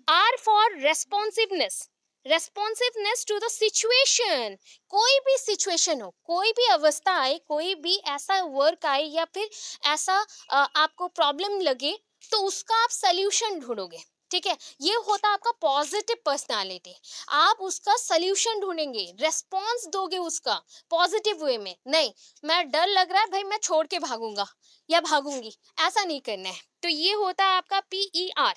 R for responsiveness responsiveness to the situation कोई भी सिचुएशन हो कोई भी अवस्था आए कोई भी ऐसा वर्क आए या फिर ऐसा आपको प्रॉब्लम लगे तो उसका आप सल्यूशन ढूंढोगे ठीक है ये होता आपका पॉजिटिव पर्सनालिटी आप उसका सल्यूशन ढूंढेंगे रेस्पॉन्स दोगे उसका पॉजिटिव वे में नहीं मैं डर लग रहा है भाई मैं छोड़ के भागूंगा या भागूंगी ऐसा नहीं करना है तो ये होता है आपका P E R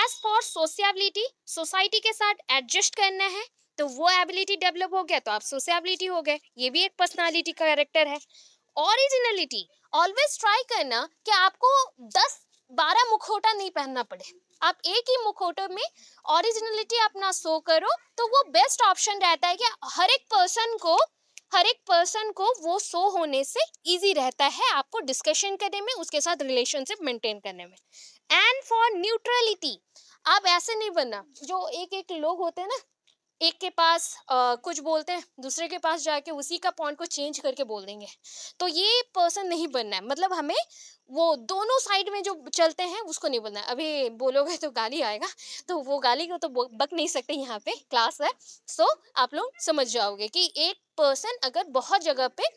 S for sociability society के साथ एडजस्ट करना है तो वो एबिलिटी डेवलप हो गया तो आप सोशियाबिलिटी हो गए ये भी एक पर्सनालिटी का कैरेक्टर है ओरिजिनलिटी ऑलवेज ट्राई करना कि आपको दस बारह मुखोटा नहीं पहनना पड़े आप एक ही मुखोटे में ओरिजिनलिटी अपना शो करो तो वो बेस्ट ऑप्शन रहता है कि हर एक पर्सन को हर एक पर्सन को वो शो होने से इजी रहता है आपको डिस्कशन करने में उसके साथ रिलेशनशिप मेंटेन करने में एंड फॉर न्यूट्रलिटी आप ऐसे नहीं बनना जो एक एक लोग होते हैं ना एक के पास आ, कुछ बोलते हैं दूसरे के पास जाके उसी का पॉइंट को चेंज करके बोल देंगे तो ये पर्सन नहीं बनना है मतलब हमें वो दोनों साइड में जो चलते हैं उसको नहीं बोलना है अभी बोलोगे तो गाली आएगा तो वो गाली को तो बक नहीं सकते यहाँ पे क्लास है सो आप लोग समझ जाओगे कि एक पर्सन अगर बहुत जगह पे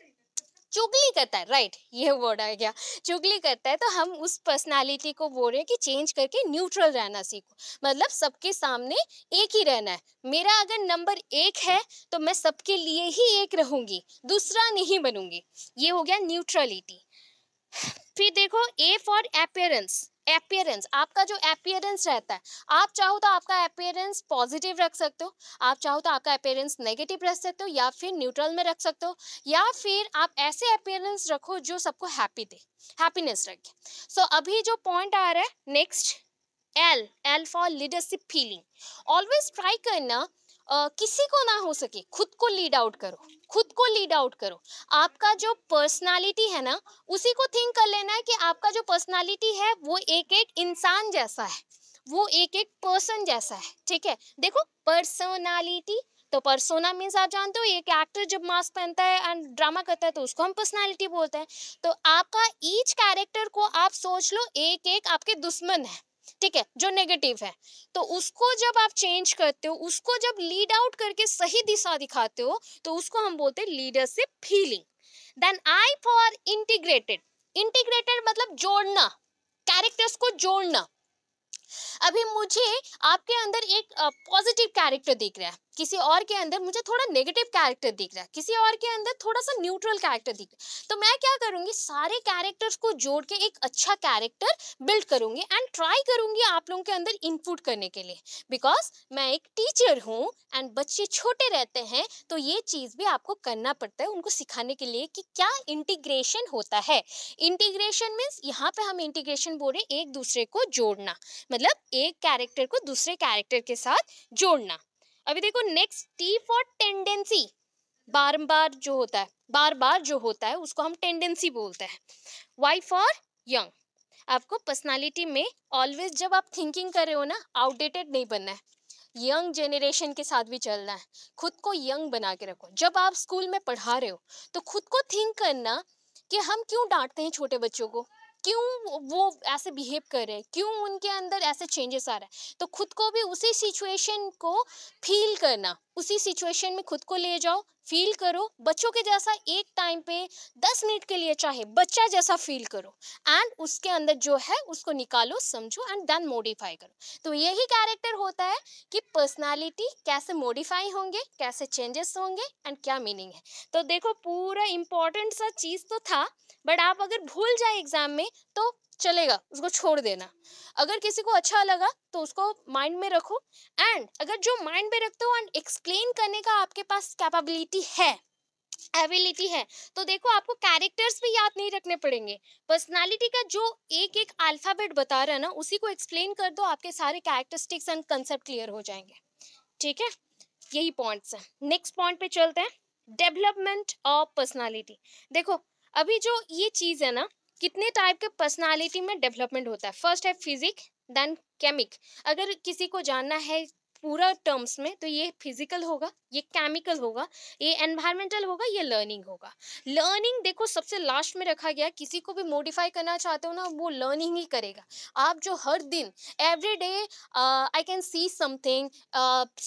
चुगली करता है राइट ये वर्ड आ गया चुगली करता है तो हम उस पर्सनालिटी को बोल रहे हैं कि चेंज करके न्यूट्रल रहना सीखो मतलब सबके सामने एक ही रहना है मेरा अगर नंबर एक है तो मैं सबके लिए ही एक रहूंगी दूसरा नहीं बनूंगी ये हो गया न्यूट्रलिटी फिर देखो ए फॉर अपेयरेंस अपियरेंस आपका जो अपियरेंस रहता है आप चाहो तो आपका अपियरेंस पॉजिटिव रख सकते हो आप चाहो तो आपका अपियरेंस नेगेटिव रख सकते हो या फिर न्यूट्रल में रख सकते हो या फिर आप ऐसे अपियरेंस रखो जो सबको हैप्पी दे हैप्पीनेस रखे सो so, अभी जो पॉइंट आ रहा है next L L for leadership feeling always try करना आ, किसी को ना हो सके खुद को लीड आउट करो खुद को लीड आउट करो आपका जो पर्सनालिटी है ना उसी को थिंक कर लेना है कि आपका जो पर्सनालिटी है वो एक एक इंसान जैसा है वो एक एक पर्सन जैसा है ठीक है देखो पर्सनालिटी तो पर्सोना मीन्स आप जानते हो एक एक्टर जब मास्क पहनता है एंड ड्रामा करता है तो उसको हम पर्सनालिटी बोलते हैं तो आपका ईच कैरेक्टर को आप सोच लो एक एक आपके दुश्मन है ठीक है जो नेगेटिव है तो उसको जब आप चेंज करते हो उसको जब लीड आउट करके सही दिशा दिखाते हो तो उसको हम बोलते हैं leadership feeling then I for integrated integrated मतलब जोड़ना कैरेक्टर्स को जोड़ना अभी मुझे आपके अंदर एक पॉजिटिव कैरेक्टर दिख रहा है किसी और के अंदर मुझे थोड़ा नेगेटिव कैरेक्टर दिख रहा है किसी और के अंदर थोड़ा सा न्यूट्रल कैरेक्टर दिख रहा है तो मैं क्या करूँगी सारे कैरेक्टर्स को जोड़ के एक अच्छा कैरेक्टर बिल्ड करूँगी एंड ट्राई करूँगी आप लोगों के अंदर इनपुट करने के लिए बिकॉज मैं एक टीचर हूँ एंड बच्चे छोटे रहते हैं तो ये चीज़ भी आपको करना पड़ता है उनको सिखाने के लिए कि क्या इंटीग्रेशन होता है इंटीग्रेशन मीन्स यहाँ पे हम इंटीग्रेशन बोल रहे एक दूसरे को जोड़ना मतलब एक कैरेक्टर को दूसरे कैरेक्टर के साथ जोड़ना अभी देखो नेक्स्ट टी फॉर टेंडेंसी बार जो होता है बार बार जो होता है उसको हम टेंडेंसी बोलते हैं वाई फॉर यंग आपको पर्सनालिटी में ऑलवेज जब आप थिंकिंग कर रहे हो ना आउटडेटेड नहीं बनना है यंग जेनरेशन के साथ भी चलना है खुद को यंग बना के रखो जब आप स्कूल में पढ़ा रहे हो तो खुद को थिंक करना कि हम क्यों डांटते हैं छोटे बच्चों को क्यों वो ऐसे बिहेव कर रहे हैं क्यों उनके अंदर ऐसे चेंजेस आ रहे हैं तो खुद को भी उसी सिचुएशन को फील करना उसी सिचुएशन में खुद को ले जाओ फील करो बच्चों के जैसा एक टाइम पे दस मिनट के लिए चाहे बच्चा जैसा फील करो एंड उसके अंदर जो है उसको निकालो समझो एंड देन मॉडिफाई करो तो यही कैरेक्टर होता है कि पर्सनालिटी कैसे मॉडिफाई होंगे कैसे चेंजेस होंगे एंड क्या मीनिंग है तो देखो पूरा इम्पोर्टेंट सा चीज़ तो था बट आप अगर भूल जाए एग्जाम में तो चलेगा उसको छोड़ देना अगर किसी को अच्छा लगा तो उसको माइंड में रखो एंड अगर जो माइंड में रखते हो एंड एक्सप्लेन करने का आपके पास कैपेबिलिटी है एबिलिटी है तो देखो आपको कैरेक्टर्स भी याद नहीं रखने पड़ेंगे पर्सनालिटी का जो एक एक अल्फ़ाबेट बता रहा है ना उसी को एक्सप्लेन कर दो आपके सारे कैरेक्टरिस्टिक्स एंड कंसेप्ट क्लियर हो जाएंगे ठीक है यही पॉइंट्स हैं नेक्स्ट पॉइंट पे चलते हैं डेवलपमेंट ऑफ पर्सनालिटी देखो अभी जो ये चीज़ है ना कितने टाइप के पर्सनालिटी में डेवलपमेंट होता है फर्स्ट है फिजिक देन केमिक अगर किसी को जानना है पूरा टर्म्स में तो ये फिजिकल होगा ये केमिकल होगा ये एनवायरमेंटल होगा ये लर्निंग होगा लर्निंग देखो सबसे लास्ट में रखा गया किसी को भी मॉडिफाई करना चाहते हो ना वो लर्निंग ही करेगा आप जो हर दिन every day I can see something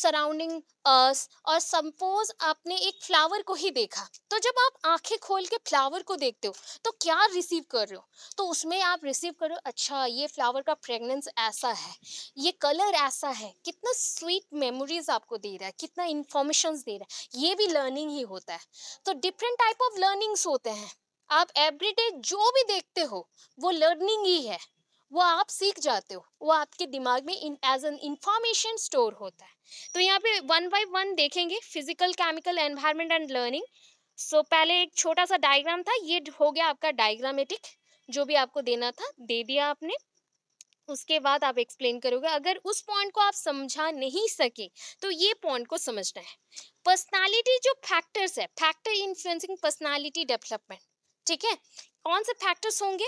surrounding और सम्पोज आपने एक फ्लावर को ही देखा तो जब आप आंखें खोल के फ्लावर को देखते हो तो क्या रिसीव कर रहे हो तो उसमें आप रिसीव कर रहे हो अच्छा ये फ्लावर का फ्रेगनेंस ऐसा है ये कलर ऐसा है कितना स्वीट मेमोरीज आपको दे रहा है कितना इन्फॉर्मेशन दे रहा है ये भी लर्निंग ही होता है तो डिफरेंट टाइप ऑफ लर्निंग्स होते हैं आप एवरीडे जो भी देखते हो वो लर्निंग ही है वो आप सीख जाते हो वो आपके दिमाग में in as an information store होता है तो यहाँ पे वन बाय वन देखेंगे physical chemical environment and learning so पहले एक छोटा सा डायग्राम था ये हो गया आपका डायग्रामेटिक जो भी आपको देना था दे दिया आपने उसके बाद आप एक्सप्लेन करोगे अगर उस पॉइंट को आप समझा नहीं सके तो ये पॉइंट को समझना है पर्सनालिटी जो फैक्टर्स है फैक्टर इन्फ्लुएंसिंग पर्सनालिटी डेवलपमेंट ठीक है कौन से फैक्टर्स होंगे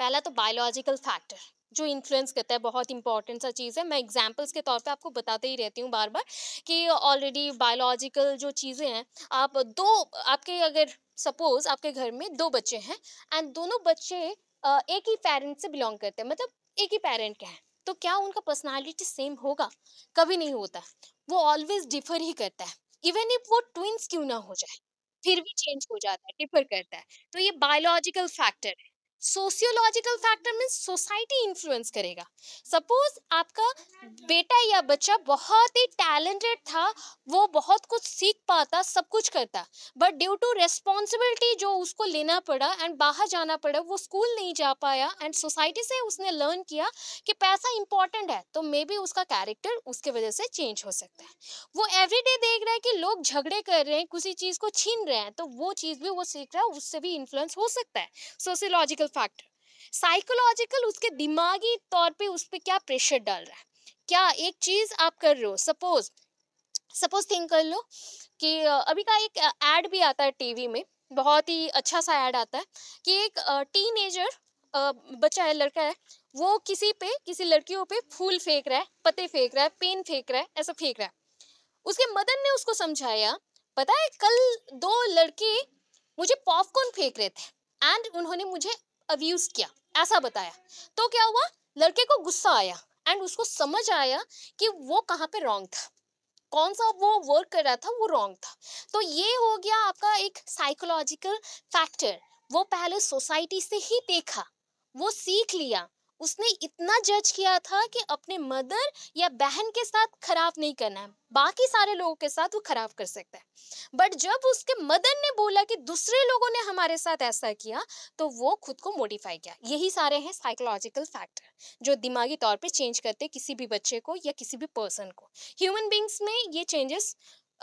पहला तो बायोलॉजिकल फैक्टर जो इन्फ्लुएंस करता है बहुत इंपॉर्टेंट सा चीज़ है मैं एग्जाम्पल्स के तौर पे आपको बताते ही रहती हूँ बार बार कि ऑलरेडी बायोलॉजिकल जो चीज़ें हैं आप दो आपके अगर सपोज आपके घर में दो बच्चे हैं एंड दोनों बच्चे एक ही पेरेंट से बिलोंग करते हैं मतलब एक ही पेरेंट के हैं तो क्या उनका पर्सनैलिटी सेम होगा कभी नहीं होता वो ऑलवेज डिफर ही करता है इवन इफ वो ट्विंस क्यों ना हो जाए फिर भी चेंज हो जाता है डिफर करता है तो ये बायोलॉजिकल फैक्टर है sociological factor mean society influence करेगा सपोज आपका बेटा या बच्चा बहुत ही टैलेंटेड था वो बहुत कुछ सीख पाता सब कुछ करता बट ड्यू टू रेस्पॉन्सिबिलिटी जो उसको लेना पड़ा एंड बाहर जाना पड़ा वो स्कूल नहीं जा पाया एंड सोसाइटी से उसने लर्न किया कि पैसा इंपॉर्टेंट है तो मे बी उसका कैरेक्टर उसके वजह से चेंज हो सकता है वो एवरीडे देख रहा है कि लोग झगड़े कर रहे हैं किसी चीज़ को छीन रहे हैं तो वो चीज़ भी वो सीख रहा है उससे भी इन्फ्लुएंस हो सकता है सोशियोलॉजिकल फैक्टर साइकोलॉजिकल उसके दिमागी तौर पे उस पर क्या प्रेशर डाल रहा है क्या एक चीज़ आप कर रहे हो सपोज सपोज थिंक कर लो कि अभी का एक एड भी आता है टीवी में बहुत ही अच्छा सा ऐड आता है कि एक टीन बच्चा है लड़का है वो किसी पे किसी लड़कियों पे फूल फेंक रहा है पते फेंक रहा है पेन फेंक रहा है ऐसा फेंक रहा है उसके मदन ने उसको समझाया पता है कल दो लड़के मुझे पॉपकॉर्न फेंक रहे थे एंड उन्होंने मुझे अब्यूज किया ऐसा बताया तो क्या हुआ लड़के को गुस्सा आया एंड उसको समझ आया कि वो कहाँ पे रॉन्ग था कौन सा वो वर्क कर रहा था वो रॉन्ग था तो ये हो गया आपका एक साइकोलॉजिकल फैक्टर वो पहले सोसाइटी से ही देखा वो सीख लिया उसने इतना जज किया था कि अपने मदर या बहन के साथ खराब नहीं करना है बाकी सारे लोगों के साथ वो खराब कर सकता है बट जब उसके मदर ने बोला कि दूसरे लोगों ने हमारे साथ ऐसा किया तो वो खुद को मोडिफाई किया यही सारे हैं साइकोलॉजिकल फैक्टर जो दिमागी तौर पे चेंज करते किसी भी बच्चे को या किसी भी पर्सन को ह्यूमन बींग्स में ये चेंजेस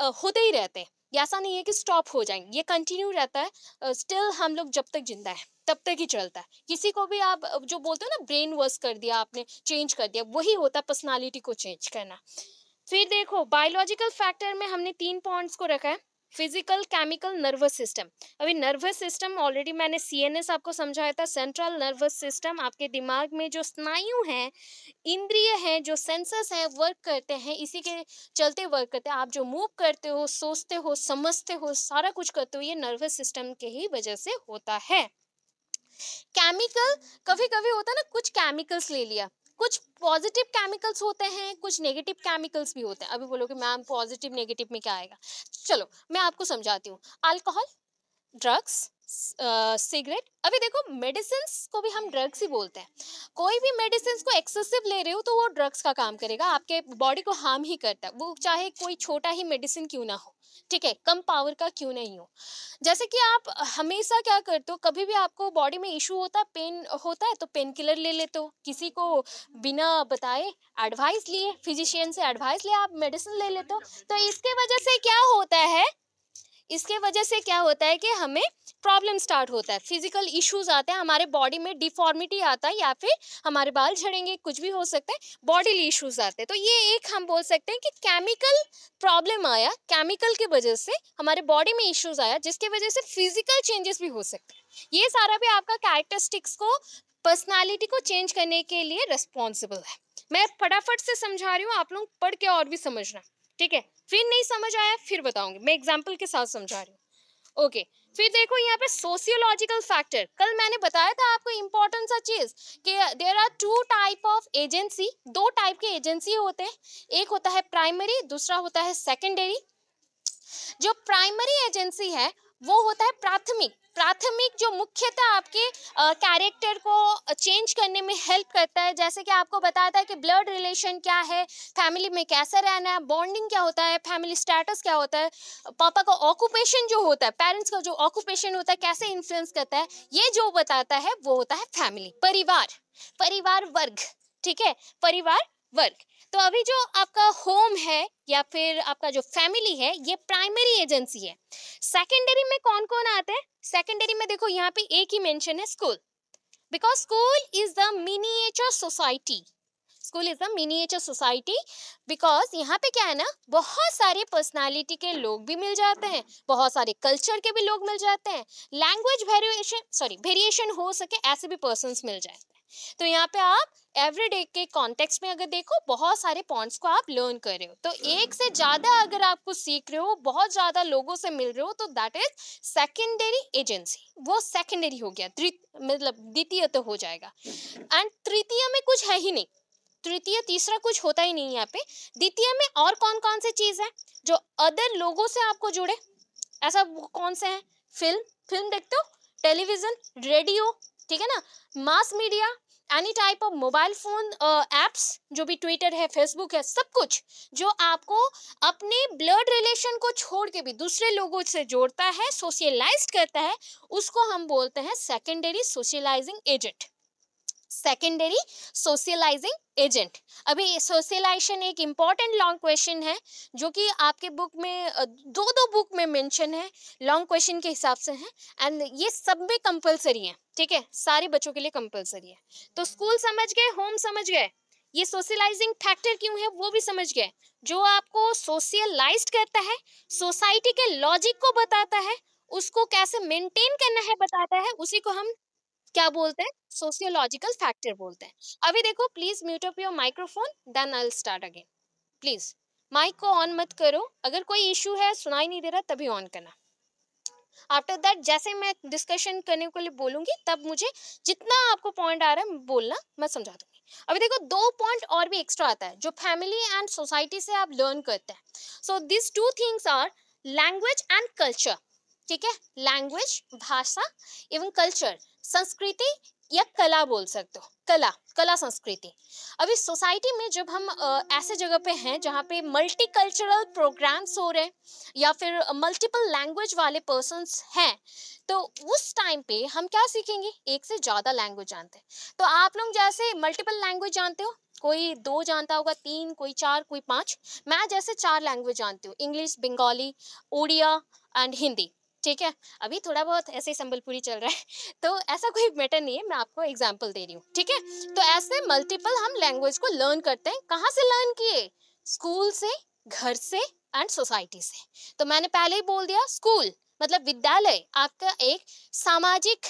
होते ही रहते हैं ये ऐसा नहीं है कि स्टॉप हो जाएंगे ये कंटिन्यू रहता है स्टिल हम लोग जब तक जिंदा है तब तक ही चलता है किसी को भी आप जो बोलते हो ना ब्रेन वर्स कर दिया आपने चेंज कर दिया वही होता है पर्सनालिटी को चेंज करना फिर देखो बायोलॉजिकल फैक्टर में हमने तीन पॉइंट्स को रखा है फिजिकल केमिकल नर्वस सिस्टम अभी नर्वस सिस्टम ऑलरेडी मैंने सीएनएस आपको समझाया था सेंट्रल नर्वस सिस्टम आपके दिमाग में जो स्नायु हैं इंद्रिय हैं जो सेंसर्स हैं वर्क करते हैं इसी के चलते वर्क करते हैं आप जो मूव करते हो सोचते हो समझते हो सारा कुछ करते हो ये नर्वस सिस्टम के ही वजह से होता है केमिकल कभी कभी होता है ना कुछ केमिकल्स ले लिया कुछ पॉजिटिव केमिकल्स होते हैं कुछ नेगेटिव केमिकल्स भी होते हैं अभी बोलो कि मैम पॉजिटिव नेगेटिव में क्या आएगा चलो मैं आपको समझाती हूँ अल्कोहल ड्रग्स सिगरेट uh, अभी देखो मेडिसिन को भी हम ड्रग्स ही बोलते हैं कोई भी मेडिसिन को एक्सेसिव ले रहे हो तो वो ड्रग्स का काम करेगा आपके बॉडी को हार्म ही करता है वो चाहे कोई छोटा ही मेडिसिन क्यों ना हो ठीक है कम पावर का क्यों नहीं हो जैसे कि आप हमेशा क्या करते हो कभी भी आपको बॉडी में इशू होता है पेन होता है तो पेन किलर ले लेते हो किसी को बिना बताए एडवाइस लिए फिजिशियन से एडवाइस लिए आप मेडिसिन ले लेते हो तो इसके वजह से क्या होता है इसके वजह से क्या होता है कि हमें प्रॉब्लम स्टार्ट होता है फिजिकल इश्यूज आते हैं हमारे बॉडी में डिफॉर्मिटी आता है या फिर हमारे बाल झड़ेंगे कुछ भी हो सकता है बॉडी इश्यूज आते हैं तो ये एक हम बोल सकते हैं कि केमिकल प्रॉब्लम आया केमिकल की के वजह से हमारे बॉडी में इश्यूज आया जिसके वजह से फिजिकल चेंजेस भी हो सकते हैं ये सारा भी आपका कैरेक्टरिस्टिक्स को पर्सनैलिटी को चेंज करने के लिए रिस्पॉन्सिबल है मैं फटाफट से समझा रही हूँ आप लोग पढ़ के और भी समझना ठीक है फिर नहीं समझ आया फिर बताऊंगी मैं एग्जाम्पल के साथ समझा रही हूँ ओके फिर देखो यहाँ पे सोशियोलॉजिकल फैक्टर कल मैंने बताया था आपको इम्पोर्टेंट सा चीज कि there are two type of agency दो टाइप के एजेंसी होते हैं एक होता है प्राइमरी दूसरा होता है सेकेंडरी जो प्राइमरी एजेंसी है वो होता है प्राथमिक प्राथमिक जो मुख्यतः आपके कैरेक्टर को चेंज करने में हेल्प करता है जैसे कि आपको बताता है कि ब्लड रिलेशन क्या है फैमिली में कैसा रहना है बॉन्डिंग क्या होता है फैमिली स्टेटस क्या होता है पापा का ऑक्यूपेशन जो होता है पेरेंट्स का जो ऑक्यूपेशन होता है कैसे इन्फ्लुएंस करता है ये जो बताता है वो होता है फैमिली परिवार परिवार वर्ग ठीक है परिवार वर्ग तो अभी जो आपका होम है या फिर आपका जो फैमिली है ये प्राइमरी एजेंसी है सेकेंडरी में कौन कौन आते हैं सेकेंडरी में देखो यहाँ पे एक ही मेंशन है school because school is the miniature society school is a miniature society because यहाँ पे क्या है ना बहुत सारे पर्सनालिटी के लोग भी मिल जाते हैं बहुत सारे कल्चर के भी लोग मिल जाते हैं लैंग्वेज वेरिएशन सॉरी वेरिएशन हो सके ऐसे भी पर्सन मिल जाए तो यहाँ पे आप एवरीडे के कॉन्टेक्स्ट में अगर देखो बहुत सारे पॉइंट्स को आप लर्न कर रहे हो तो एक से ज़्यादा अगर आप कुछ सीख रहे हो बहुत ज़्यादा लोगों से मिल रहे हो तो दैट इज सेकेंडरी एजेंसी वो सेकेंडरी हो गया मतलब द्वितीय तो हो जाएगा एंड तृतीय में कुछ है ही नहीं तृतीय तीसरा कुछ होता ही नहीं यहाँ पे द्वितीय में और कौन कौन से चीज़ है जो अदर लोगों से आपको जुड़े ऐसा कौन से हैं फिल्म फिल्म देखते हो टेलीविज़न रेडियो ठीक है ना mass media any type of mobile phone apps जो भी ट्विटर है फेसबुक है सब कुछ जो आपको अपने ब्लड रिलेशन को छोड़ के भी दूसरे लोगों से जोड़ता है सोशलाइज करता है उसको हम बोलते हैं secondary socialising agent secondary socialising agent अभी सोशलाइजेशन एक इम्पॉर्टेंट लॉन्ग क्वेश्चन है जो कि आपके बुक में दो दो बुक में मेंशन है लॉन्ग क्वेश्चन के हिसाब से है एंड ये सब में कंपलसरी है ठीक है सारे बच्चों के लिए कंपलसरी है तो स्कूल समझ गए होम समझ गए ये सोशलाइजिंग फैक्टर क्यों है वो भी समझ गए जो आपको सोशलाइज करता है सोसाइटी के लॉजिक को बताता है उसको कैसे मेंटेन करना है बताता है उसी को हम क्या बोलते हैं सोशियोलॉजिकल फैक्टर बोलते हैं अभी देखो please mute up your microphone then I start again please mic को ऑन मत करो अगर कोई इशू है सुनाई नहीं दे रहा तभी ऑन करना आफ्टर दैट जैसे मैं डिस्कशन करने के लिए बोलूंगी तब मुझे जितना आपको पॉइंट आ रहा है बोलना मैं समझा दूंगी अभी देखो दो पॉइंट और भी एक्स्ट्रा आता है जो फैमिली एंड सोसाइटी से आप लर्न करते हैं so this two things are language and culture ठीक है लैंग्वेज भाषा एवं कल्चर संस्कृति या कला बोल सकते हो कला कला संस्कृति अभी सोसाइटी में जब हम ऐसे जगह पे हैं जहाँ पे मल्टी कल्चरल प्रोग्राम्स हो रहे हैं या फिर मल्टीपल लैंग्वेज वाले पर्सनस हैं तो उस टाइम पे हम क्या सीखेंगे एक से ज़्यादा लैंग्वेज जानते हैं तो आप लोग जैसे मल्टीपल लैंग्वेज जानते हो कोई दो जानता होगा तीन कोई चार कोई पाँच मैं जैसे चार लैंग्वेज जानती हूँ इंग्लिश बंगाली उड़िया एंड हिंदी ठीक है अभी थोड़ा बहुत ऐसे संबलपुरी चल रहा है तो ऐसा कोई मैटर नहीं है मैं आपको एग्जाम्पल दे रही हूँ ठीक है तो ऐसे मल्टीपल हम लैंग्वेज को लर्न करते हैं कहाँ से लर्न किए स्कूल से घर से एंड सोसाइटी से तो मैंने पहले ही बोल दिया स्कूल मतलब विद्यालय आपका एक सामाजिक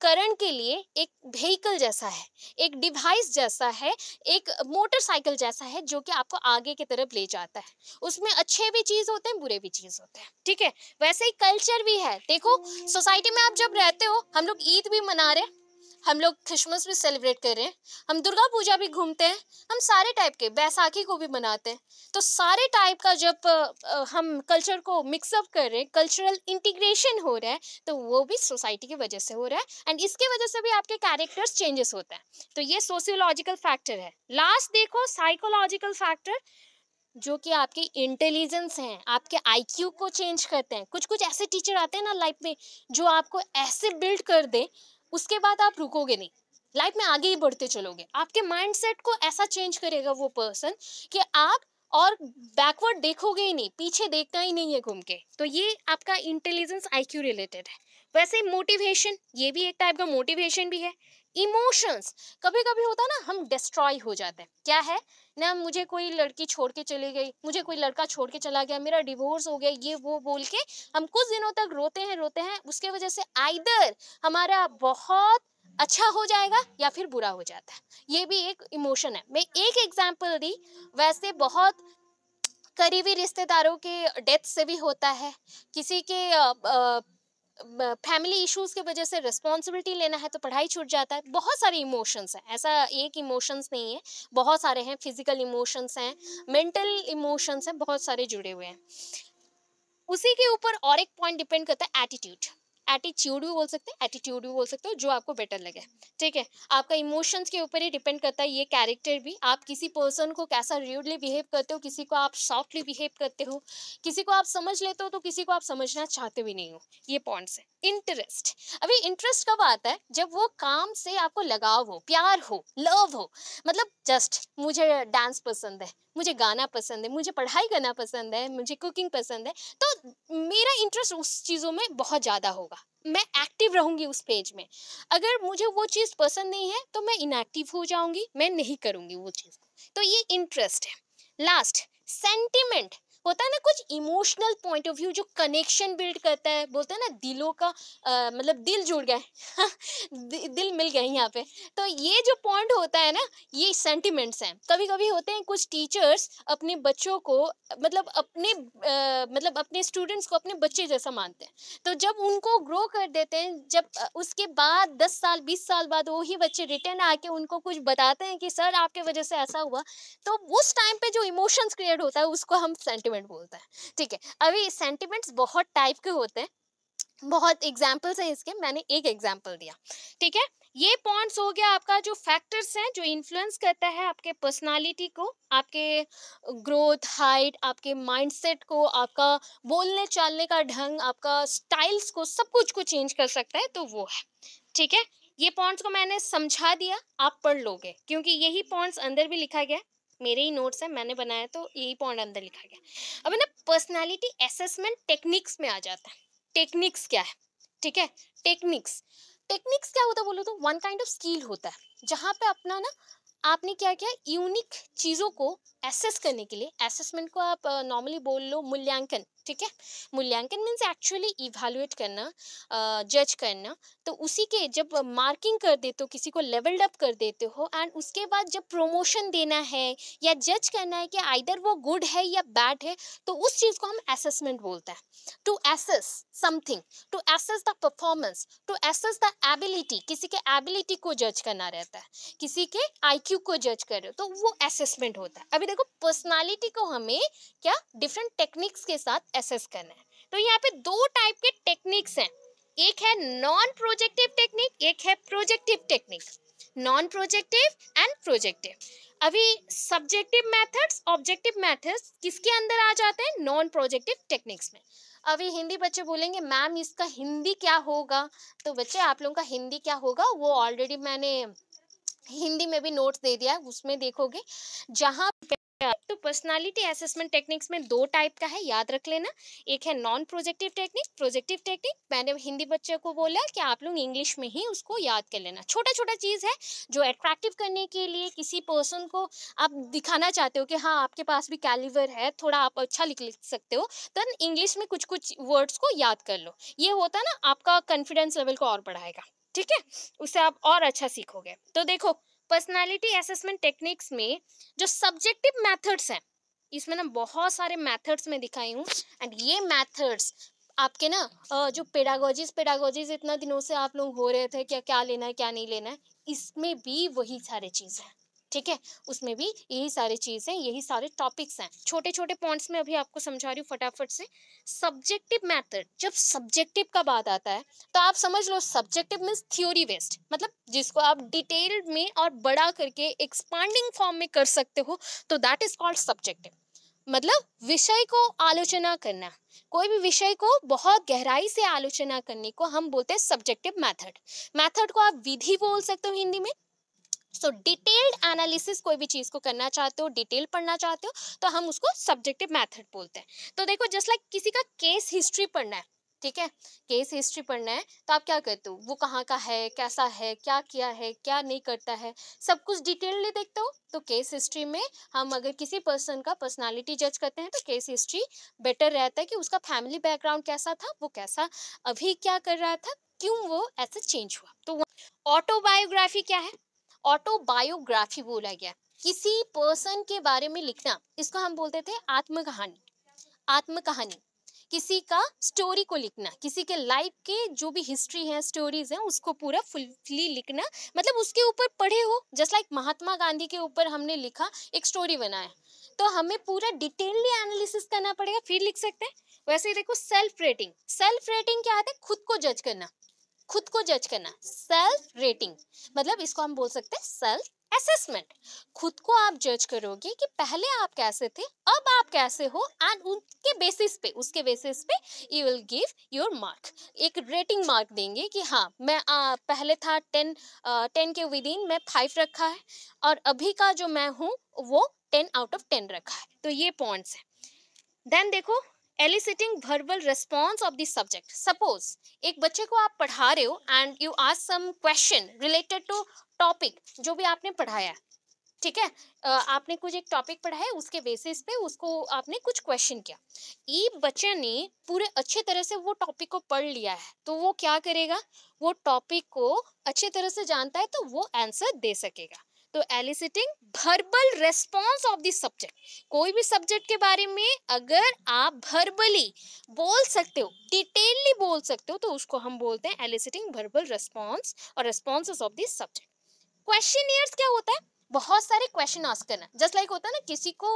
करण के लिए एक व्हीकल जैसा है एक डिवाइस जैसा है एक मोटरसाइकिल जैसा है जो कि आपको आगे की तरफ ले जाता है उसमें अच्छे भी चीज़ होते हैं बुरे भी चीज़ होते हैं ठीक है वैसे ही कल्चर भी है देखो सोसाइटी हम्म। में आप जब रहते हो हम लोग ईद भी मना रहे हैं हम लोग क्रिसमस भी सेलिब्रेट कर रहे हैं हम दुर्गा पूजा भी घूमते हैं हम सारे टाइप के बैसाखी को भी मनाते हैं तो सारे टाइप का जब हम कल्चर को मिक्सअप कर रहे हैं कल्चरल इंटीग्रेशन हो रहा है तो वो भी सोसाइटी की वजह से हो रहा है एंड इसके वजह से भी आपके कैरेक्टर्स चेंजेस होते हैं तो ये सोशियोलॉजिकल फैक्टर है लास्ट देखो साइकोलॉजिकल फैक्टर जो कि आपके इंटेलिजेंस हैं आपके आईक्यू को चेंज करते हैं कुछ कुछ ऐसे टीचर आते हैं ना लाइफ में जो आपको ऐसे बिल्ड कर दे उसके बाद आप रुकोगे नहीं लाइफ में आगे ही बढ़ते चलोगे आपके माइंडसेट को ऐसा चेंज करेगा वो पर्सन कि आप और बैकवर्ड देखोगे ही नहीं पीछे देखना ही नहीं है घूम के तो ये आपका इंटेलिजेंस आईक्यू रिलेटेड है वैसे मोटिवेशन ये भी एक टाइप का मोटिवेशन भी है इमोशंस कभी कभी होता ना हम डिस्ट्रॉय हो जाते हैं क्या है ना मुझे कोई लड़की छोड़ के चली गई मुझे कोई लड़का छोड़ के चला गया मेरा डिवोर्स हो गया ये वो बोल के हम कुछ दिनों तक रोते हैं रोते हैं उसके वजह से आइदर हमारा बहुत अच्छा हो जाएगा या फिर बुरा हो जाता है ये भी एक इमोशन है मैं एक एग्जाम्पल दी वैसे बहुत करीबी रिश्तेदारों के डेथ से भी होता है किसी के आ, आ, फैमिली इश्यूज के वजह से रिस्पॉन्सिबिलिटी लेना है तो पढ़ाई छूट जाता है बहुत सारे इमोशंस हैं ऐसा एक इमोशंस नहीं है बहुत सारे हैं फिजिकल इमोशंस हैं मेंटल इमोशंस हैं बहुत सारे जुड़े हुए हैं उसी के ऊपर और एक पॉइंट डिपेंड करता है एटीट्यूड एटीट्यूड भी बोल सकते हैं एटीट्यूड भी बोल सकते हो जो आपको बेटर लगे ठीक है आपका इमोशंस के ऊपर ही डिपेंड करता है ये कैरेक्टर भी आप किसी पर्सन को कैसा र्यूडली बिहेव करते हो किसी को आप सॉफ्टली बिहेव करते हो किसी को आप समझ लेते हो तो किसी को आप समझना चाहते भी नहीं हो ये पॉइंट्स है इंटरेस्ट अभी इंटरेस्ट कब आता है जब वो काम से आपको लगाव हो प्यार हो लव हो मतलब जस्ट मुझे डांस पसंद है मुझे गाना पसंद है मुझे पढ़ाई करना पसंद है मुझे कुकिंग पसंद है तो मेरा इंटरेस्ट उस चीज़ों में बहुत ज़्यादा होगा मैं एक्टिव रहूँगी उस पेज में अगर मुझे वो चीज़ पसंद नहीं है तो मैं इनएक्टिव हो जाऊँगी मैं नहीं करूँगी वो चीज़ तो ये इंटरेस्ट है लास्ट सेंटिमेंट होता है ना कुछ इमोशनल पॉइंट ऑफ व्यू जो कनेक्शन बिल्ड करता है बोलते हैं ना दिलों का आ, मतलब दिल जुड़ गए दिल मिल गए यहाँ पे तो ये जो पॉइंट होता है ना ये सेंटिमेंट्स हैं कभी कभी होते हैं कुछ टीचर्स अपने बच्चों को मतलब अपने आ, मतलब अपने स्टूडेंट्स को अपने बच्चे जैसा मानते हैं तो जब उनको ग्रो कर देते हैं जब उसके बाद दस साल बीस साल बाद वो ही बच्चे रिटर्न आके उनको कुछ बताते हैं कि सर आपके वजह से ऐसा हुआ तो उस टाइम पे जो इमोशंस क्रिएट होता है उसको हम सेंटिमेंट सेंटिमेंट बोलते हैं ठीक है अभी सेंटिमेंट्स बहुत टाइप के होते हैं बहुत एग्जाम्पल्स हैं इसके मैंने एक एग्जाम्पल दिया ठीक है ये पॉइंट्स हो गया आपका जो फैक्टर्स हैं जो इन्फ्लुएंस करता है आपके पर्सनालिटी को आपके ग्रोथ हाइट आपके माइंडसेट को आपका बोलने चालने का ढंग आपका स्टाइल्स को सब कुछ को चेंज कर सकता है तो वो है ठीक है ये पॉइंट्स को मैंने समझा दिया आप पढ़ लोगे क्योंकि यही पॉइंट्स अंदर भी लिखा गया मेरे ही नोट्स हैं मैंने बनाया तो यही पॉइंट अंदर लिखा गया अब ना पर्सनैलिटी असेसमेंट टेक्निक्स में आ जाता है टेक्निक्स क्या है ठीक है टेक्निक्स टेक्निक्स क्या होता है बोलो तो वन काइंड ऑफ स्किल होता है जहाँ पे अपना ना आपने क्या किया यूनिक चीज़ों को एसेस करने के लिए एसेसमेंट को आप नॉर्मली बोल लो मूल्यांकन ठीक है मूल्यांकन मीन्स एक्चुअली इवालुएट करना जज करना तो उसी के जब मार्किंग कर देते हो किसी को लेवल्ड अप कर देते हो एंड उसके बाद जब प्रोमोशन देना है या जज करना है कि आइदर वो गुड है या बैड है तो उस चीज़ को हम असेसमेंट बोलते हैं to assess something to assess the performance to assess the ability किसी के एबिलिटी को जज करना रहता है किसी के आई को जज कर रहे हो तो वो असेसमेंट होता है अभी देखो पर्सनैलिटी को हमें क्या डिफरेंट टेक्निक्स के साथ असेस करना है तो यहाँ पे दो टाइप के टेक्निक्स हैं एक है नॉन प्रोजेक्टिव टेक्निक एक है projective technique non projective and projective अभी सब्जेक्टिव मेथड्स ऑब्जेक्टिव मेथड्स किसके अंदर आ जाते हैं नॉन प्रोजेक्टिव टेक्निक्स में अभी हिंदी बच्चे बोलेंगे मैम इसका हिंदी क्या होगा तो बच्चे आप लोगों का हिंदी क्या होगा वो ऑलरेडी मैंने हिंदी में भी नोट्स दे दिया है उसमें देखोगे जहाँ तो पर्सनालिटी असेसमेंट टेक्निक्स में दो टाइप का है याद रख लेना एक है non projective technique projective technique मैंने हिंदी बच्चे को बोला कि आप लोग इंग्लिश में ही उसको याद कर लेना छोटा छोटा चीज़ है जो अट्रैक्टिव करने के लिए किसी पर्सन को आप दिखाना चाहते हो कि हाँ आपके पास भी कैलिवर है थोड़ा आप अच्छा लिख लिख सकते हो तो इंग्लिश में कुछ कुछ वर्ड्स को याद कर लो ये होता ना आपका कॉन्फिडेंस लेवल को और बढ़ाएगा ठीक है उससे आप और अच्छा सीखोगे तो देखो पर्सनालिटी असेसमेंट टेक्निक्स में जो सब्जेक्टिव मेथड्स हैं इसमें ना बहुत सारे मेथड्स में दिखाई हूँ एंड ये मेथड्स आपके ना जो पेडागोजीज पेडागोजीज इतना दिनों से आप लोग हो रहे थे क्या क्या लेना है क्या नहीं लेना है इसमें भी वही सारे चीज़ है ठीक है उसमें भी यही सारे चीज़ हैं यही सारे टॉपिक्स हैं छोटे छोटे पॉइंट्स में अभी आपको समझा रही हूँ फटाफट से सब्जेक्टिव मैथड जब सब्जेक्टिव का बात आता है तो आप समझ लो सब्जेक्टिव मीन्स थ्योरी बेस्ड मतलब जिसको आप डिटेल में और बड़ा करके एक्सपांडिंग फॉर्म में कर सकते हो तो दैट इज कॉल्ड सब्जेक्टिव मतलब विषय को आलोचना करना कोई भी विषय को बहुत गहराई से आलोचना करने को हम बोलते हैं सब्जेक्टिव मेथड मेथड को आप विधि बोल सकते हो हिंदी में सो डिटेल्ड एनालिसिस कोई भी चीज़ को करना चाहते हो डिटेल पढ़ना चाहते हो तो हम उसको सब्जेक्टिव मैथड बोलते हैं तो देखो जस्ट लाइक like किसी का केस हिस्ट्री पढ़ना है ठीक है केस हिस्ट्री पढ़ना है तो आप क्या करते हो वो कहाँ का है कैसा है क्या किया है क्या नहीं करता है सब कुछ डिटेलली देखते हो तो केस हिस्ट्री में हम अगर किसी पर्सन का पर्सनालिटी जज करते हैं तो केस हिस्ट्री बेटर रहता है कि उसका फैमिली बैकग्राउंड कैसा था वो कैसा अभी क्या कर रहा था क्यों वो ऐसा चेंज हुआ तो ऑटोबायोग्राफी क्या है ऑटोबायोग्राफी बोला गया किसी पर्सन के बारे में लिखना इसको हम बोलते थे आत्म कहानी आत्म कहानी किसी का स्टोरी को लिखना किसी के लाइफ के जो भी हिस्ट्री है स्टोरीज हैं उसको पूरा फुलफिली लिखना मतलब उसके ऊपर पढ़े हो जस्ट लाइक महात्मा गांधी के ऊपर हमने लिखा एक स्टोरी बनाया तो हमें पूरा डिटेलली एनालिसिस करना पड़ेगा फिर लिख सकते हैं वैसे देखो सेल्फ रेटिंग सेल्फ रेटिंग क्या है खुद को जज करना खुद को जज करना सेल्फ रेटिंग मतलब इसको हम बोल सकते हैं सेल्फ असेसमेंट खुद को आप जज करोगे कि पहले आप कैसे थे अब आप कैसे हो एंड उनके बेसिस पे उसके बेसिस पे you will give your mark एक रेटिंग मार्क देंगे कि हाँ मैं आ, पहले था टेन आ, टेन के विद इन मैं फाइव रखा है और अभी का जो मैं हूँ वो टेन आउट ऑफ टेन रखा है तो ये पॉइंट्स हैं देन देखो eliciting verbal response of the subject suppose एक बच्चे को आप पढ़ा रहे हो and you ask some question related to topic जो भी आपने पढ़ाया ठीक है आपने कुछ एक टॉपिक पढ़ा है उसके बेसिस पे उसको आपने कुछ क्वेश्चन किया ई बच्चे ने पूरे अच्छे तरह से वो टॉपिक को पढ़ लिया है तो वो क्या करेगा वो टॉपिक को अच्छे तरह से जानता है तो वो आंसर दे सकेगा तो eliciting verbal response of the subject कोई भी सब्जेक्ट के बारे में अगर आप भर्बली बोल सकते हो डिटेलली बोल सकते हो तो उसको हम बोलते हैं एलिसिटिंग भर्बल रेस्पॉन्स और response of the subject question क्या होता है बहुत सारे क्वेश्चन आस्क करना जस्ट लाइक like होता है ना किसी को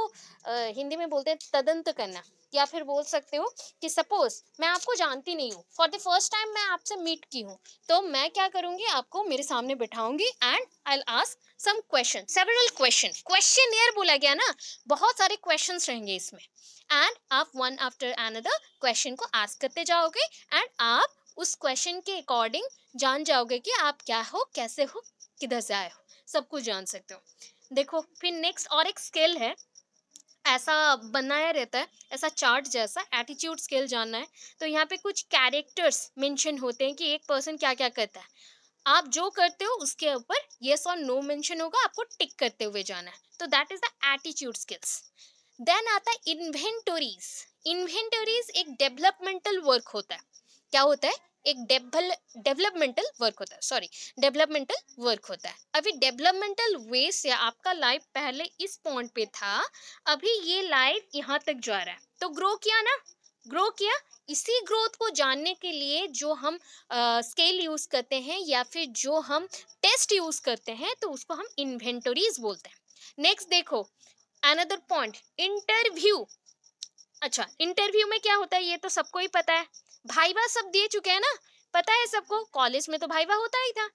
हिंदी में बोलते हैं तदंत करना या फिर बोल सकते हो कि सपोज मैं आपको जानती नहीं हूँ फॉर द फर्स्ट टाइम मैं आपसे मीट की हूँ तो मैं क्या करूँगी आपको मेरे सामने बिठाऊंगी and I ask some question several question question ईयर बोला गया ना बहुत सारे क्वेश्चन रहेंगे इसमें एंड आप वन आफ्टर अनदर क्वेश्चन को आस्क करते जाओगे एंड आप उस क्वेश्चन के अकॉर्डिंग जान जाओगे कि आप क्या हो कैसे हो किधर से आए हो सब कुछ जान सकते हो देखो फिर नेक्स्ट और एक स्केल है ऐसा बनाया रहता है ऐसा चार्ट जैसा एटीट्यूड स्केल जानना है तो यहाँ पे कुछ कैरेक्टर्स मेंशन होते हैं कि एक पर्सन क्या क्या करता है आप जो करते हो उसके ऊपर येस और नो मेंशन होगा आपको टिक करते हुए जाना है तो that is the attitude skills then आता है इन्वेंटोरीज इन्वेंटोरीज एक डेवलपमेंटल वर्क होता है क्या होता है एक डेवल डेवलपमेंटल वर्क होता है सॉरी डेवलपमेंटल वर्क होता है अभी डेवलपमेंटल वे से आपका लाइफ पहले इस पॉइंट पे था अभी ये लाइफ यहाँ तक जा रहा है तो ग्रो किया ना ग्रो किया इसी ग्रोथ को जानने के लिए जो हम स्केल यूज़ करते हैं या फिर जो हम टेस्ट यूज़ करते हैं तो उसको हम इन्वेंटोरीज बोलते हैं नेक्स्ट देखो अनदर पॉइंट इंटरव्यू अच्छा इंटरव्यू में क्या होता है ये तो सबको ही पता है भाईवा सब दे चुके हैं ना पता है सबको कॉलेज में तो भाईवा होता ही था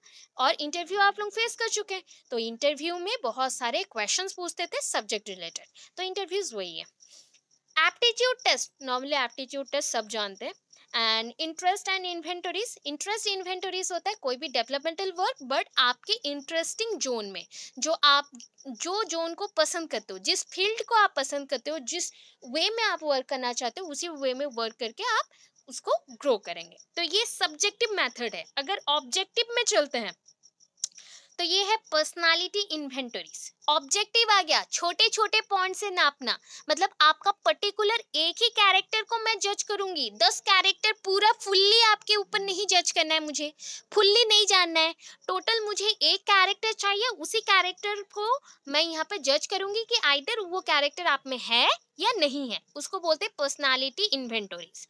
और इंटरव्यू आप लोग फेस कर चुके हैं तो इंटरव्यू में बहुत सारे क्वेश्चन पूछते थे सब्जेक्ट रिलेटेड तो इंटरव्यूज वही है aptitude test normally aptitude test सब जानते हैं and interest and inventories interest inventories होता है कोई भी डेवलपमेंटल वर्क बट आपके इंटरेस्टिंग जोन में जो आप जो जोन को पसंद करते हो जिस फील्ड को आप पसंद करते हो जिस वे में आप वर्क करना चाहते हो उसी वे में वर्क करके आप उसको ग्रो करेंगे तो ये सब्जेक्टिव मेथड है अगर ऑब्जेक्टिव में चलते हैं तो ये है पर्सनालिटी इन्वेंटरीज ऑब्जेक्टिव आ गया छोटे छोटे पॉइंट से नापना मतलब आपका पर्टिकुलर एक ही कैरेक्टर को मैं जज करूंगी दस कैरेक्टर पूरा फुल्ली आपके ऊपर नहीं जज करना है मुझे फुल्ली नहीं जानना है टोटल मुझे एक कैरेक्टर चाहिए उसी कैरेक्टर को मैं यहाँ पर जज करूंगी कि आइडर वो कैरेक्टर आप में है या नहीं है उसको बोलते पर्सनैलिटी इन्वेंटोरीज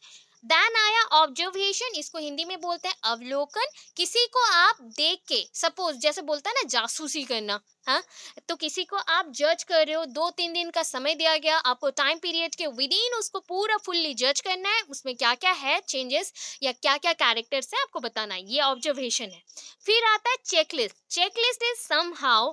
देन आया ऑब्जर्वेशन इसको हिंदी में बोलते हैं अवलोकन किसी को आप देख के सपोज जैसे बोलता है ना जासूसी करना हाँ तो किसी को आप जज कर रहे हो दो तीन दिन का समय दिया गया आपको टाइम पीरियड के विद इन उसको पूरा फुल्ली जज करना है उसमें क्या क्या है चेंजेस या क्या क्या कैरेक्टर्स है आपको बताना है ये ऑब्जर्वेशन है फिर आता है checklist checklist is somehow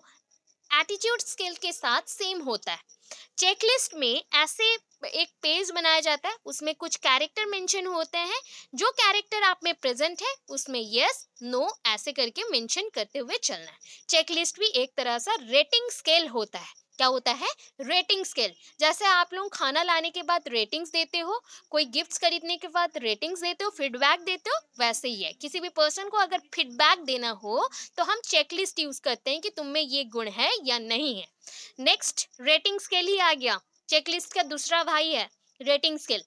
attitude skill के साथ सेम होता है चेकलिस्ट में ऐसे एक पेज बनाया जाता है उसमें कुछ कैरेक्टर मेंशन होते हैं जो कैरेक्टर आप में प्रेजेंट है उसमें यस नो ऐसे करके मेंशन करते हुए चलना है चेकलिस्ट भी एक तरह सा रेटिंग स्केल होता है क्या होता है रेटिंग स्केल जैसे आप लोग खाना लाने के बाद रेटिंग्स देते हो कोई गिफ्ट्स खरीदने के बाद रेटिंग्स देते हो फीडबैक देते हो वैसे ही है किसी भी पर्सन को अगर फीडबैक देना हो तो हम चेकलिस्ट यूज़ करते हैं कि तुम में ये गुण है या नहीं है नेक्स्ट रेटिंग स्केल ही आ गया चेकलिस्ट का दूसरा भाई है रेटिंग स्किल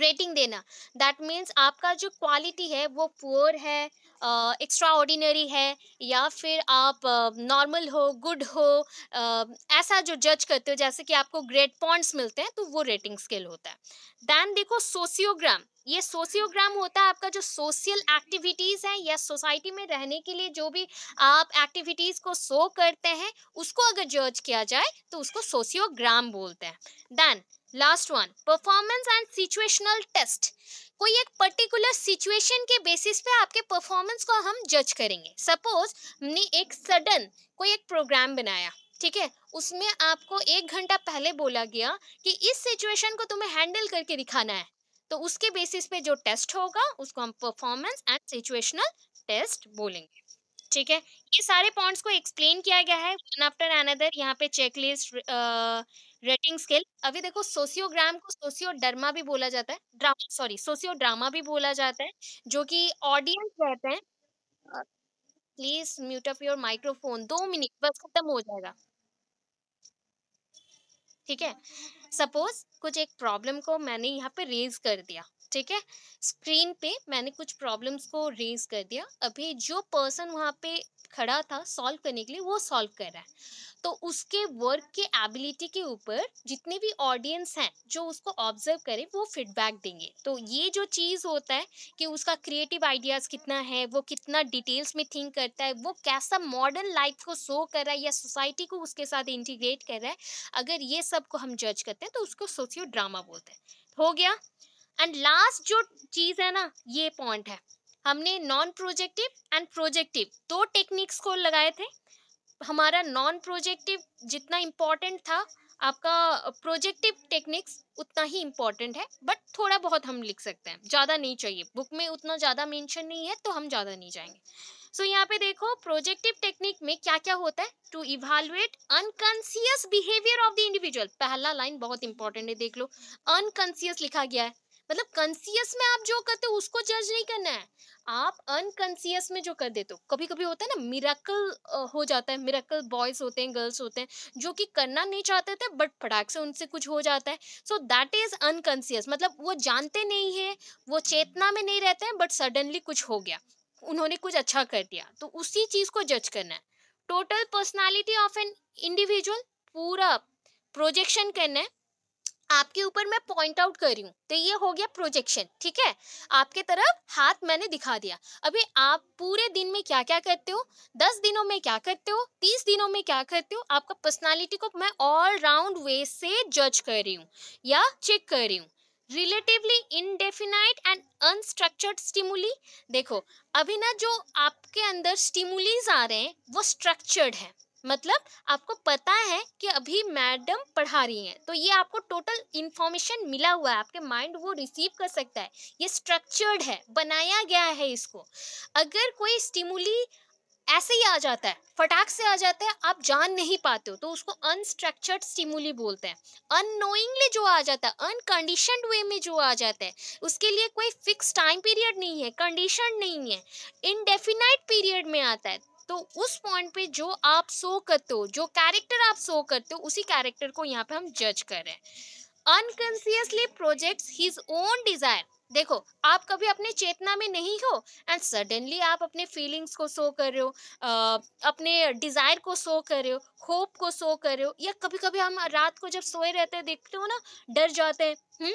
रेटिंग देना दैट मीन्स आपका जो क्वालिटी है वो पुअर है एक्स्ट्रा ऑर्डिनरी है या फिर आप नॉर्मल हो गुड हो ऐसा जो जज करते हो जैसे कि आपको ग्रेड पॉइंट्स मिलते हैं तो वो रेटिंग स्केल होता है दैन देखो सोशियोग्राम ये सोशियोग्राम होता है आपका जो सोशल एक्टिविटीज़ है या सोसाइटी में रहने के लिए जो भी आप एक्टिविटीज़ को शो करते हैं उसको अगर जज किया जाए तो उसको सोशियोग्राम बोलते हैं then last one performance and situational test कोई एक पर्टिकुलर सिचुएशन के बेसिस पे आपके परफॉर्मेंस को हम जज करेंगे सपोज हमने एक सडन कोई एक प्रोग्राम बनाया ठीक है उसमें आपको एक घंटा पहले बोला गया कि इस सिचुएशन को तुम्हें हैंडल करके दिखाना है तो उसके बेसिस पे जो टेस्ट होगा उसको हम परफॉर्मेंस एंड सिचुएशनल टेस्ट बोलेंगे ठीक है ये सारे पॉइंट्स को एक्सप्लेन किया गया है वन आफ्टर अनदर यहाँ पे चेकलिस्ट रेटिंग स्केल अभी देखो सोशियोग्राम को सोशियो सोशियोडर्मा भी बोला जाता है ड्रामा सॉरी सोशियो ड्रामा भी बोला जाता है जो कि ऑडियंस रहते हैं please mute up your microphone दो मिनट बस खत्म हो जाएगा ठीक है सपोज कुछ एक प्रॉब्लम को मैंने यहाँ पे रेज कर दिया ठीक है स्क्रीन पे मैंने कुछ प्रॉब्लम्स को रेज कर दिया अभी जो पर्सन वहाँ पे खड़ा था सॉल्व करने के लिए वो सॉल्व कर रहा है तो उसके वर्क के एबिलिटी के ऊपर जितने भी ऑडियंस हैं जो उसको ऑब्जर्व करें वो फीडबैक देंगे तो ये जो चीज़ होता है कि उसका क्रिएटिव आइडियाज़ कितना है वो कितना डिटेल्स में थिंक करता है वो कैसा मॉडर्न लाइफ को शो कर रहा है या सोसाइटी को उसके साथ इंटीग्रेट कर रहा है अगर ये सब को हम जज करते हैं तो उसको सोशियो ड्रामा बोलते हैं हो गया एंड लास्ट जो चीज़ है ना ये पॉइंट है हमने नॉन प्रोजेक्टिव एंड प्रोजेक्टिव दो टेक्निक्स को लगाए थे हमारा नॉन प्रोजेक्टिव जितना इम्पॉर्टेंट था आपका प्रोजेक्टिव टेक्निक्स उतना ही इम्पॉर्टेंट है बट थोड़ा बहुत हम लिख सकते हैं ज़्यादा नहीं चाहिए बुक में उतना ज़्यादा मेंशन नहीं है तो हम ज़्यादा नहीं जाएंगे सो so, यहाँ पे देखो प्रोजेक्टिव टेक्निक में क्या क्या होता है to evaluate unconscious behaviour of the individual पहला लाइन बहुत इंपॉर्टेंट है देख लो अनकन्सियस लिखा गया है मतलब कंसियस में आप जो करते हो उसको जज नहीं करना है आप अनकंसियस में जो कर देते हो कभी कभी होता है ना मिराकल हो जाता है मिराकल बॉयज होते हैं गर्ल्स होते हैं जो कि करना नहीं चाहते थे बट फटाक से उनसे कुछ हो जाता है सो दैट इज अनकंसियस मतलब वो जानते नहीं है वो चेतना में नहीं रहते हैं बट सडनली कुछ हो गया उन्होंने कुछ अच्छा कर दिया तो उसी चीज़ को जज करना है total personality of an individual पूरा प्रोजेक्शन करना है आपके ऊपर मैं पॉइंट आउट कर रही हूँ तो ये हो गया प्रोजेक्शन ठीक है आपके तरफ हाथ मैंने दिखा दिया अभी आप पूरे दिन में क्या क्या करते हो दस दिनों में क्या करते हो तीस दिनों में क्या करते हो आपका पर्सनालिटी को मैं ऑल राउंड वे से जज कर रही हूँ या चेक कर रही हूँ relatively indefinite and unstructured stimuli देखो अभी ना जो आपके अंदर स्टिमुलीज आ रहे हैं वो स्ट्रक्चर्ड हैं मतलब आपको पता है कि अभी मैडम पढ़ा रही हैं तो ये आपको टोटल इन्फॉर्मेशन मिला हुआ है आपके माइंड वो रिसीव कर सकता है ये स्ट्रक्चर्ड है बनाया गया है इसको अगर कोई स्टिमुली ऐसे ही आ जाता है फटाक से आ जाता है आप जान नहीं पाते हो तो उसको अनस्ट्रक्चर्ड स्टिमुली बोलते हैं अनोइंगली जो आ जाता है अनकंडीशन वे में जो आ जाता है उसके लिए कोई फिक्स टाइम पीरियड नहीं है कंडीशन नहीं है इनडेफिनाइट पीरियड में आता है तो उस पॉइंट पे जो आप शो करते हो जो कैरेक्टर आप शो करते हो उसी कैरेक्टर को यहाँ पे हम जज कर रहे हैं unconsciously project his own desire देखो आप कभी अपने चेतना में नहीं हो एंड सडनली आप अपने फीलिंग्स को शो कर रहे हो अपने डिज़ायर को शो कर रहे हो होप को शो कर रहे हो या कभी कभी हम रात को जब सोए रहते हैं देखते हो ना डर जाते हैं हम्म?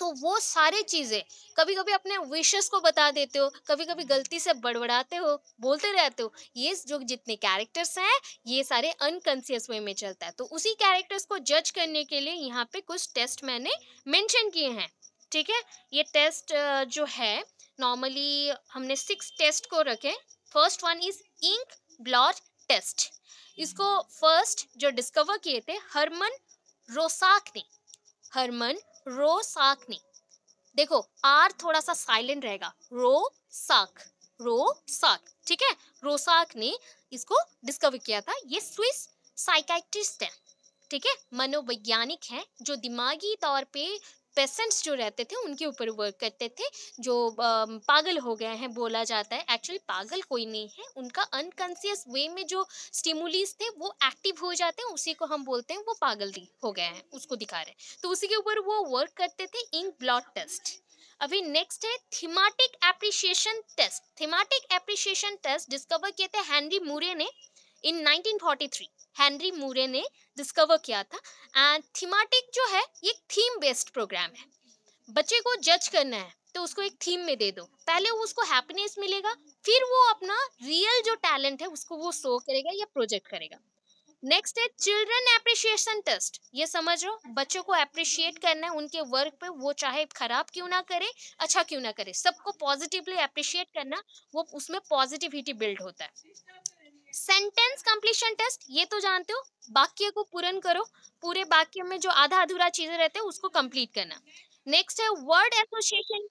तो वो सारी चीज़ें कभी कभी अपने विशेष को बता देते हो कभी कभी गलती से बड़बड़ाते हो बोलते रहते हो ये जो जितने कैरेक्टर्स हैं ये सारे अनकॉन्सियस वे में चलता है तो उसी कैरेक्टर्स को जज करने के लिए यहाँ पे कुछ टेस्ट मैंने मैंशन किए हैं ठीक है ये टेस्ट जो है नॉर्मली हमने सिक्स टेस्ट को रखे first one is ink blot test इसको फर्स्ट जो डिस्कवर किए थे हरमन रोसाक ने हरमन रो ने देखो आर थोड़ा सा साइलेंट रहेगा रो साक रो साक ठीक है रोसाक ने इसको डिस्कवर किया था ये स्विस साइकाइट्रिस्ट है ठीक है मनोवैज्ञानिक है जो दिमागी तौर पे पेशेंट्स जो रहते थे उनके ऊपर वर्क करते थे जो पागल हो गए हैं बोला जाता है एक्चुअली पागल कोई नहीं है उनका अनकॉन्सियस वे में जो स्टिमुलिस थे वो एक्टिव हो जाते हैं उसी को हम बोलते हैं वो पागल हो गए हैं उसको दिखा रहे हैं तो उसी के ऊपर वो वर्क करते थे इन ब्लड टेस्ट अभी नेक्स्ट है thematic appreciation test thematic appreciation test discover किए थे हैंनरी मूरे ने इन 1943 हेनरी मूरे ने डिस्कवर किया था एंड थीमाटिक जो है ये थीम बेस्ड प्रोग्राम है बच्चे को जज करना है तो उसको एक थीम में दे दो पहले उसको हैप्पीनेस मिलेगा फिर वो अपना रियल जो टैलेंट है उसको वो शो करेगा या प्रोजेक्ट करेगा नेक्स्ट है चिल्ड्रन एप्रिशिएशन टेस्ट ये समझ लो बच्चों को अप्रिशिएट करना है उनके वर्क पे वो चाहे खराब क्यों ना करे अच्छा क्यों ना करे सबको पॉजिटिवली अप्रिशिएट करना वो उसमें पॉजिटिविटी बिल्ड होता है सेंटेंस कंप्लीशन टेस्ट ये तो जानते हो वाक्य को पूर्ण करो पूरे वाक्य में जो आधा अधूरा चीजें रहते हैं उसको कंप्लीट करना नेक्स्ट है वर्ड एसोसिएशन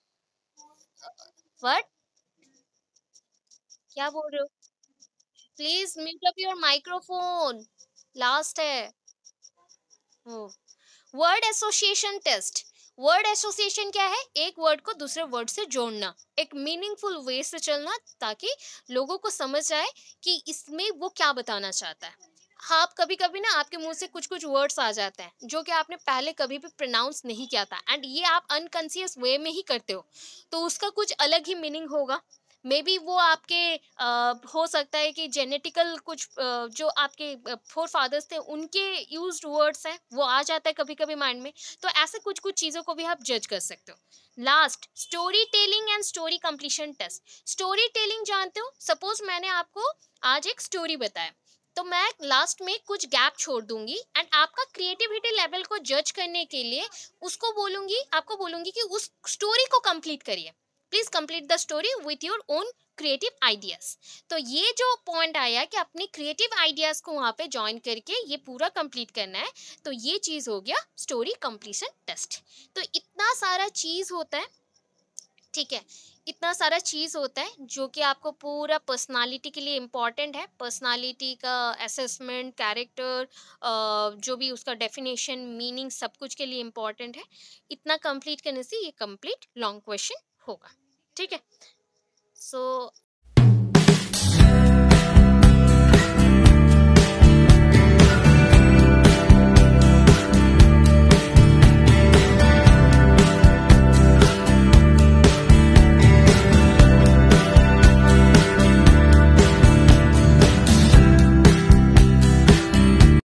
वर्ड क्या बोल रहे हो please mute up your microphone last है word association test word association क्या है एक वर्ड को दूसरे वर्ड से जोड़ना एक मीनिंगफुल वे से चलना ताकि लोगों को समझ आए कि इसमें वो क्या बताना चाहता है हाँ, आप कभी कभी ना आपके मुंह से कुछ कुछ वर्ड्स आ जाते हैं जो कि आपने पहले कभी भी प्रोनाउंस नहीं किया था एंड ये आप अनकन्सियस वे में ही करते हो तो उसका कुछ अलग ही मीनिंग होगा मे बी वो आपके आ, हो सकता है कि जेनेटिकल कुछ आ, जो आपके फोर फादर्स थे उनके यूज वर्ड्स हैं वो आ जाता है कभी कभी माइंड में तो ऐसे कुछ कुछ चीज़ों को भी आप जज कर सकते हो last story telling and story completion test story telling जानते हो सपोज मैंने आपको आज एक स्टोरी बताया तो मैं लास्ट में कुछ गैप छोड़ दूंगी एंड आपका क्रिएटिविटी लेवल को जज करने के लिए उसको बोलूंगी आपको बोलूंगी कि उस स्टोरी को कंप्लीट करिए please complete the story with your own creative ideas तो ये जो पॉइंट आया कि अपने क्रिएटिव आइडियाज़ को वहाँ पे ज्वाइन करके ये पूरा कंप्लीट करना है तो ये चीज़ हो गया स्टोरी कंप्लीशन टेस्ट तो इतना सारा चीज़ होता है ठीक है इतना सारा चीज़ होता है जो कि आपको पूरा पर्सनालिटी के लिए इम्पॉर्टेंट है पर्सनालिटी का असेसमेंट कैरेक्टर जो भी उसका डेफिनेशन मीनिंग सब कुछ के लिए इम्पॉर्टेंट है इतना कंप्लीट करने से ये कंप्लीट लॉन्ग क्वेश्चन होगा ठीक है सो so,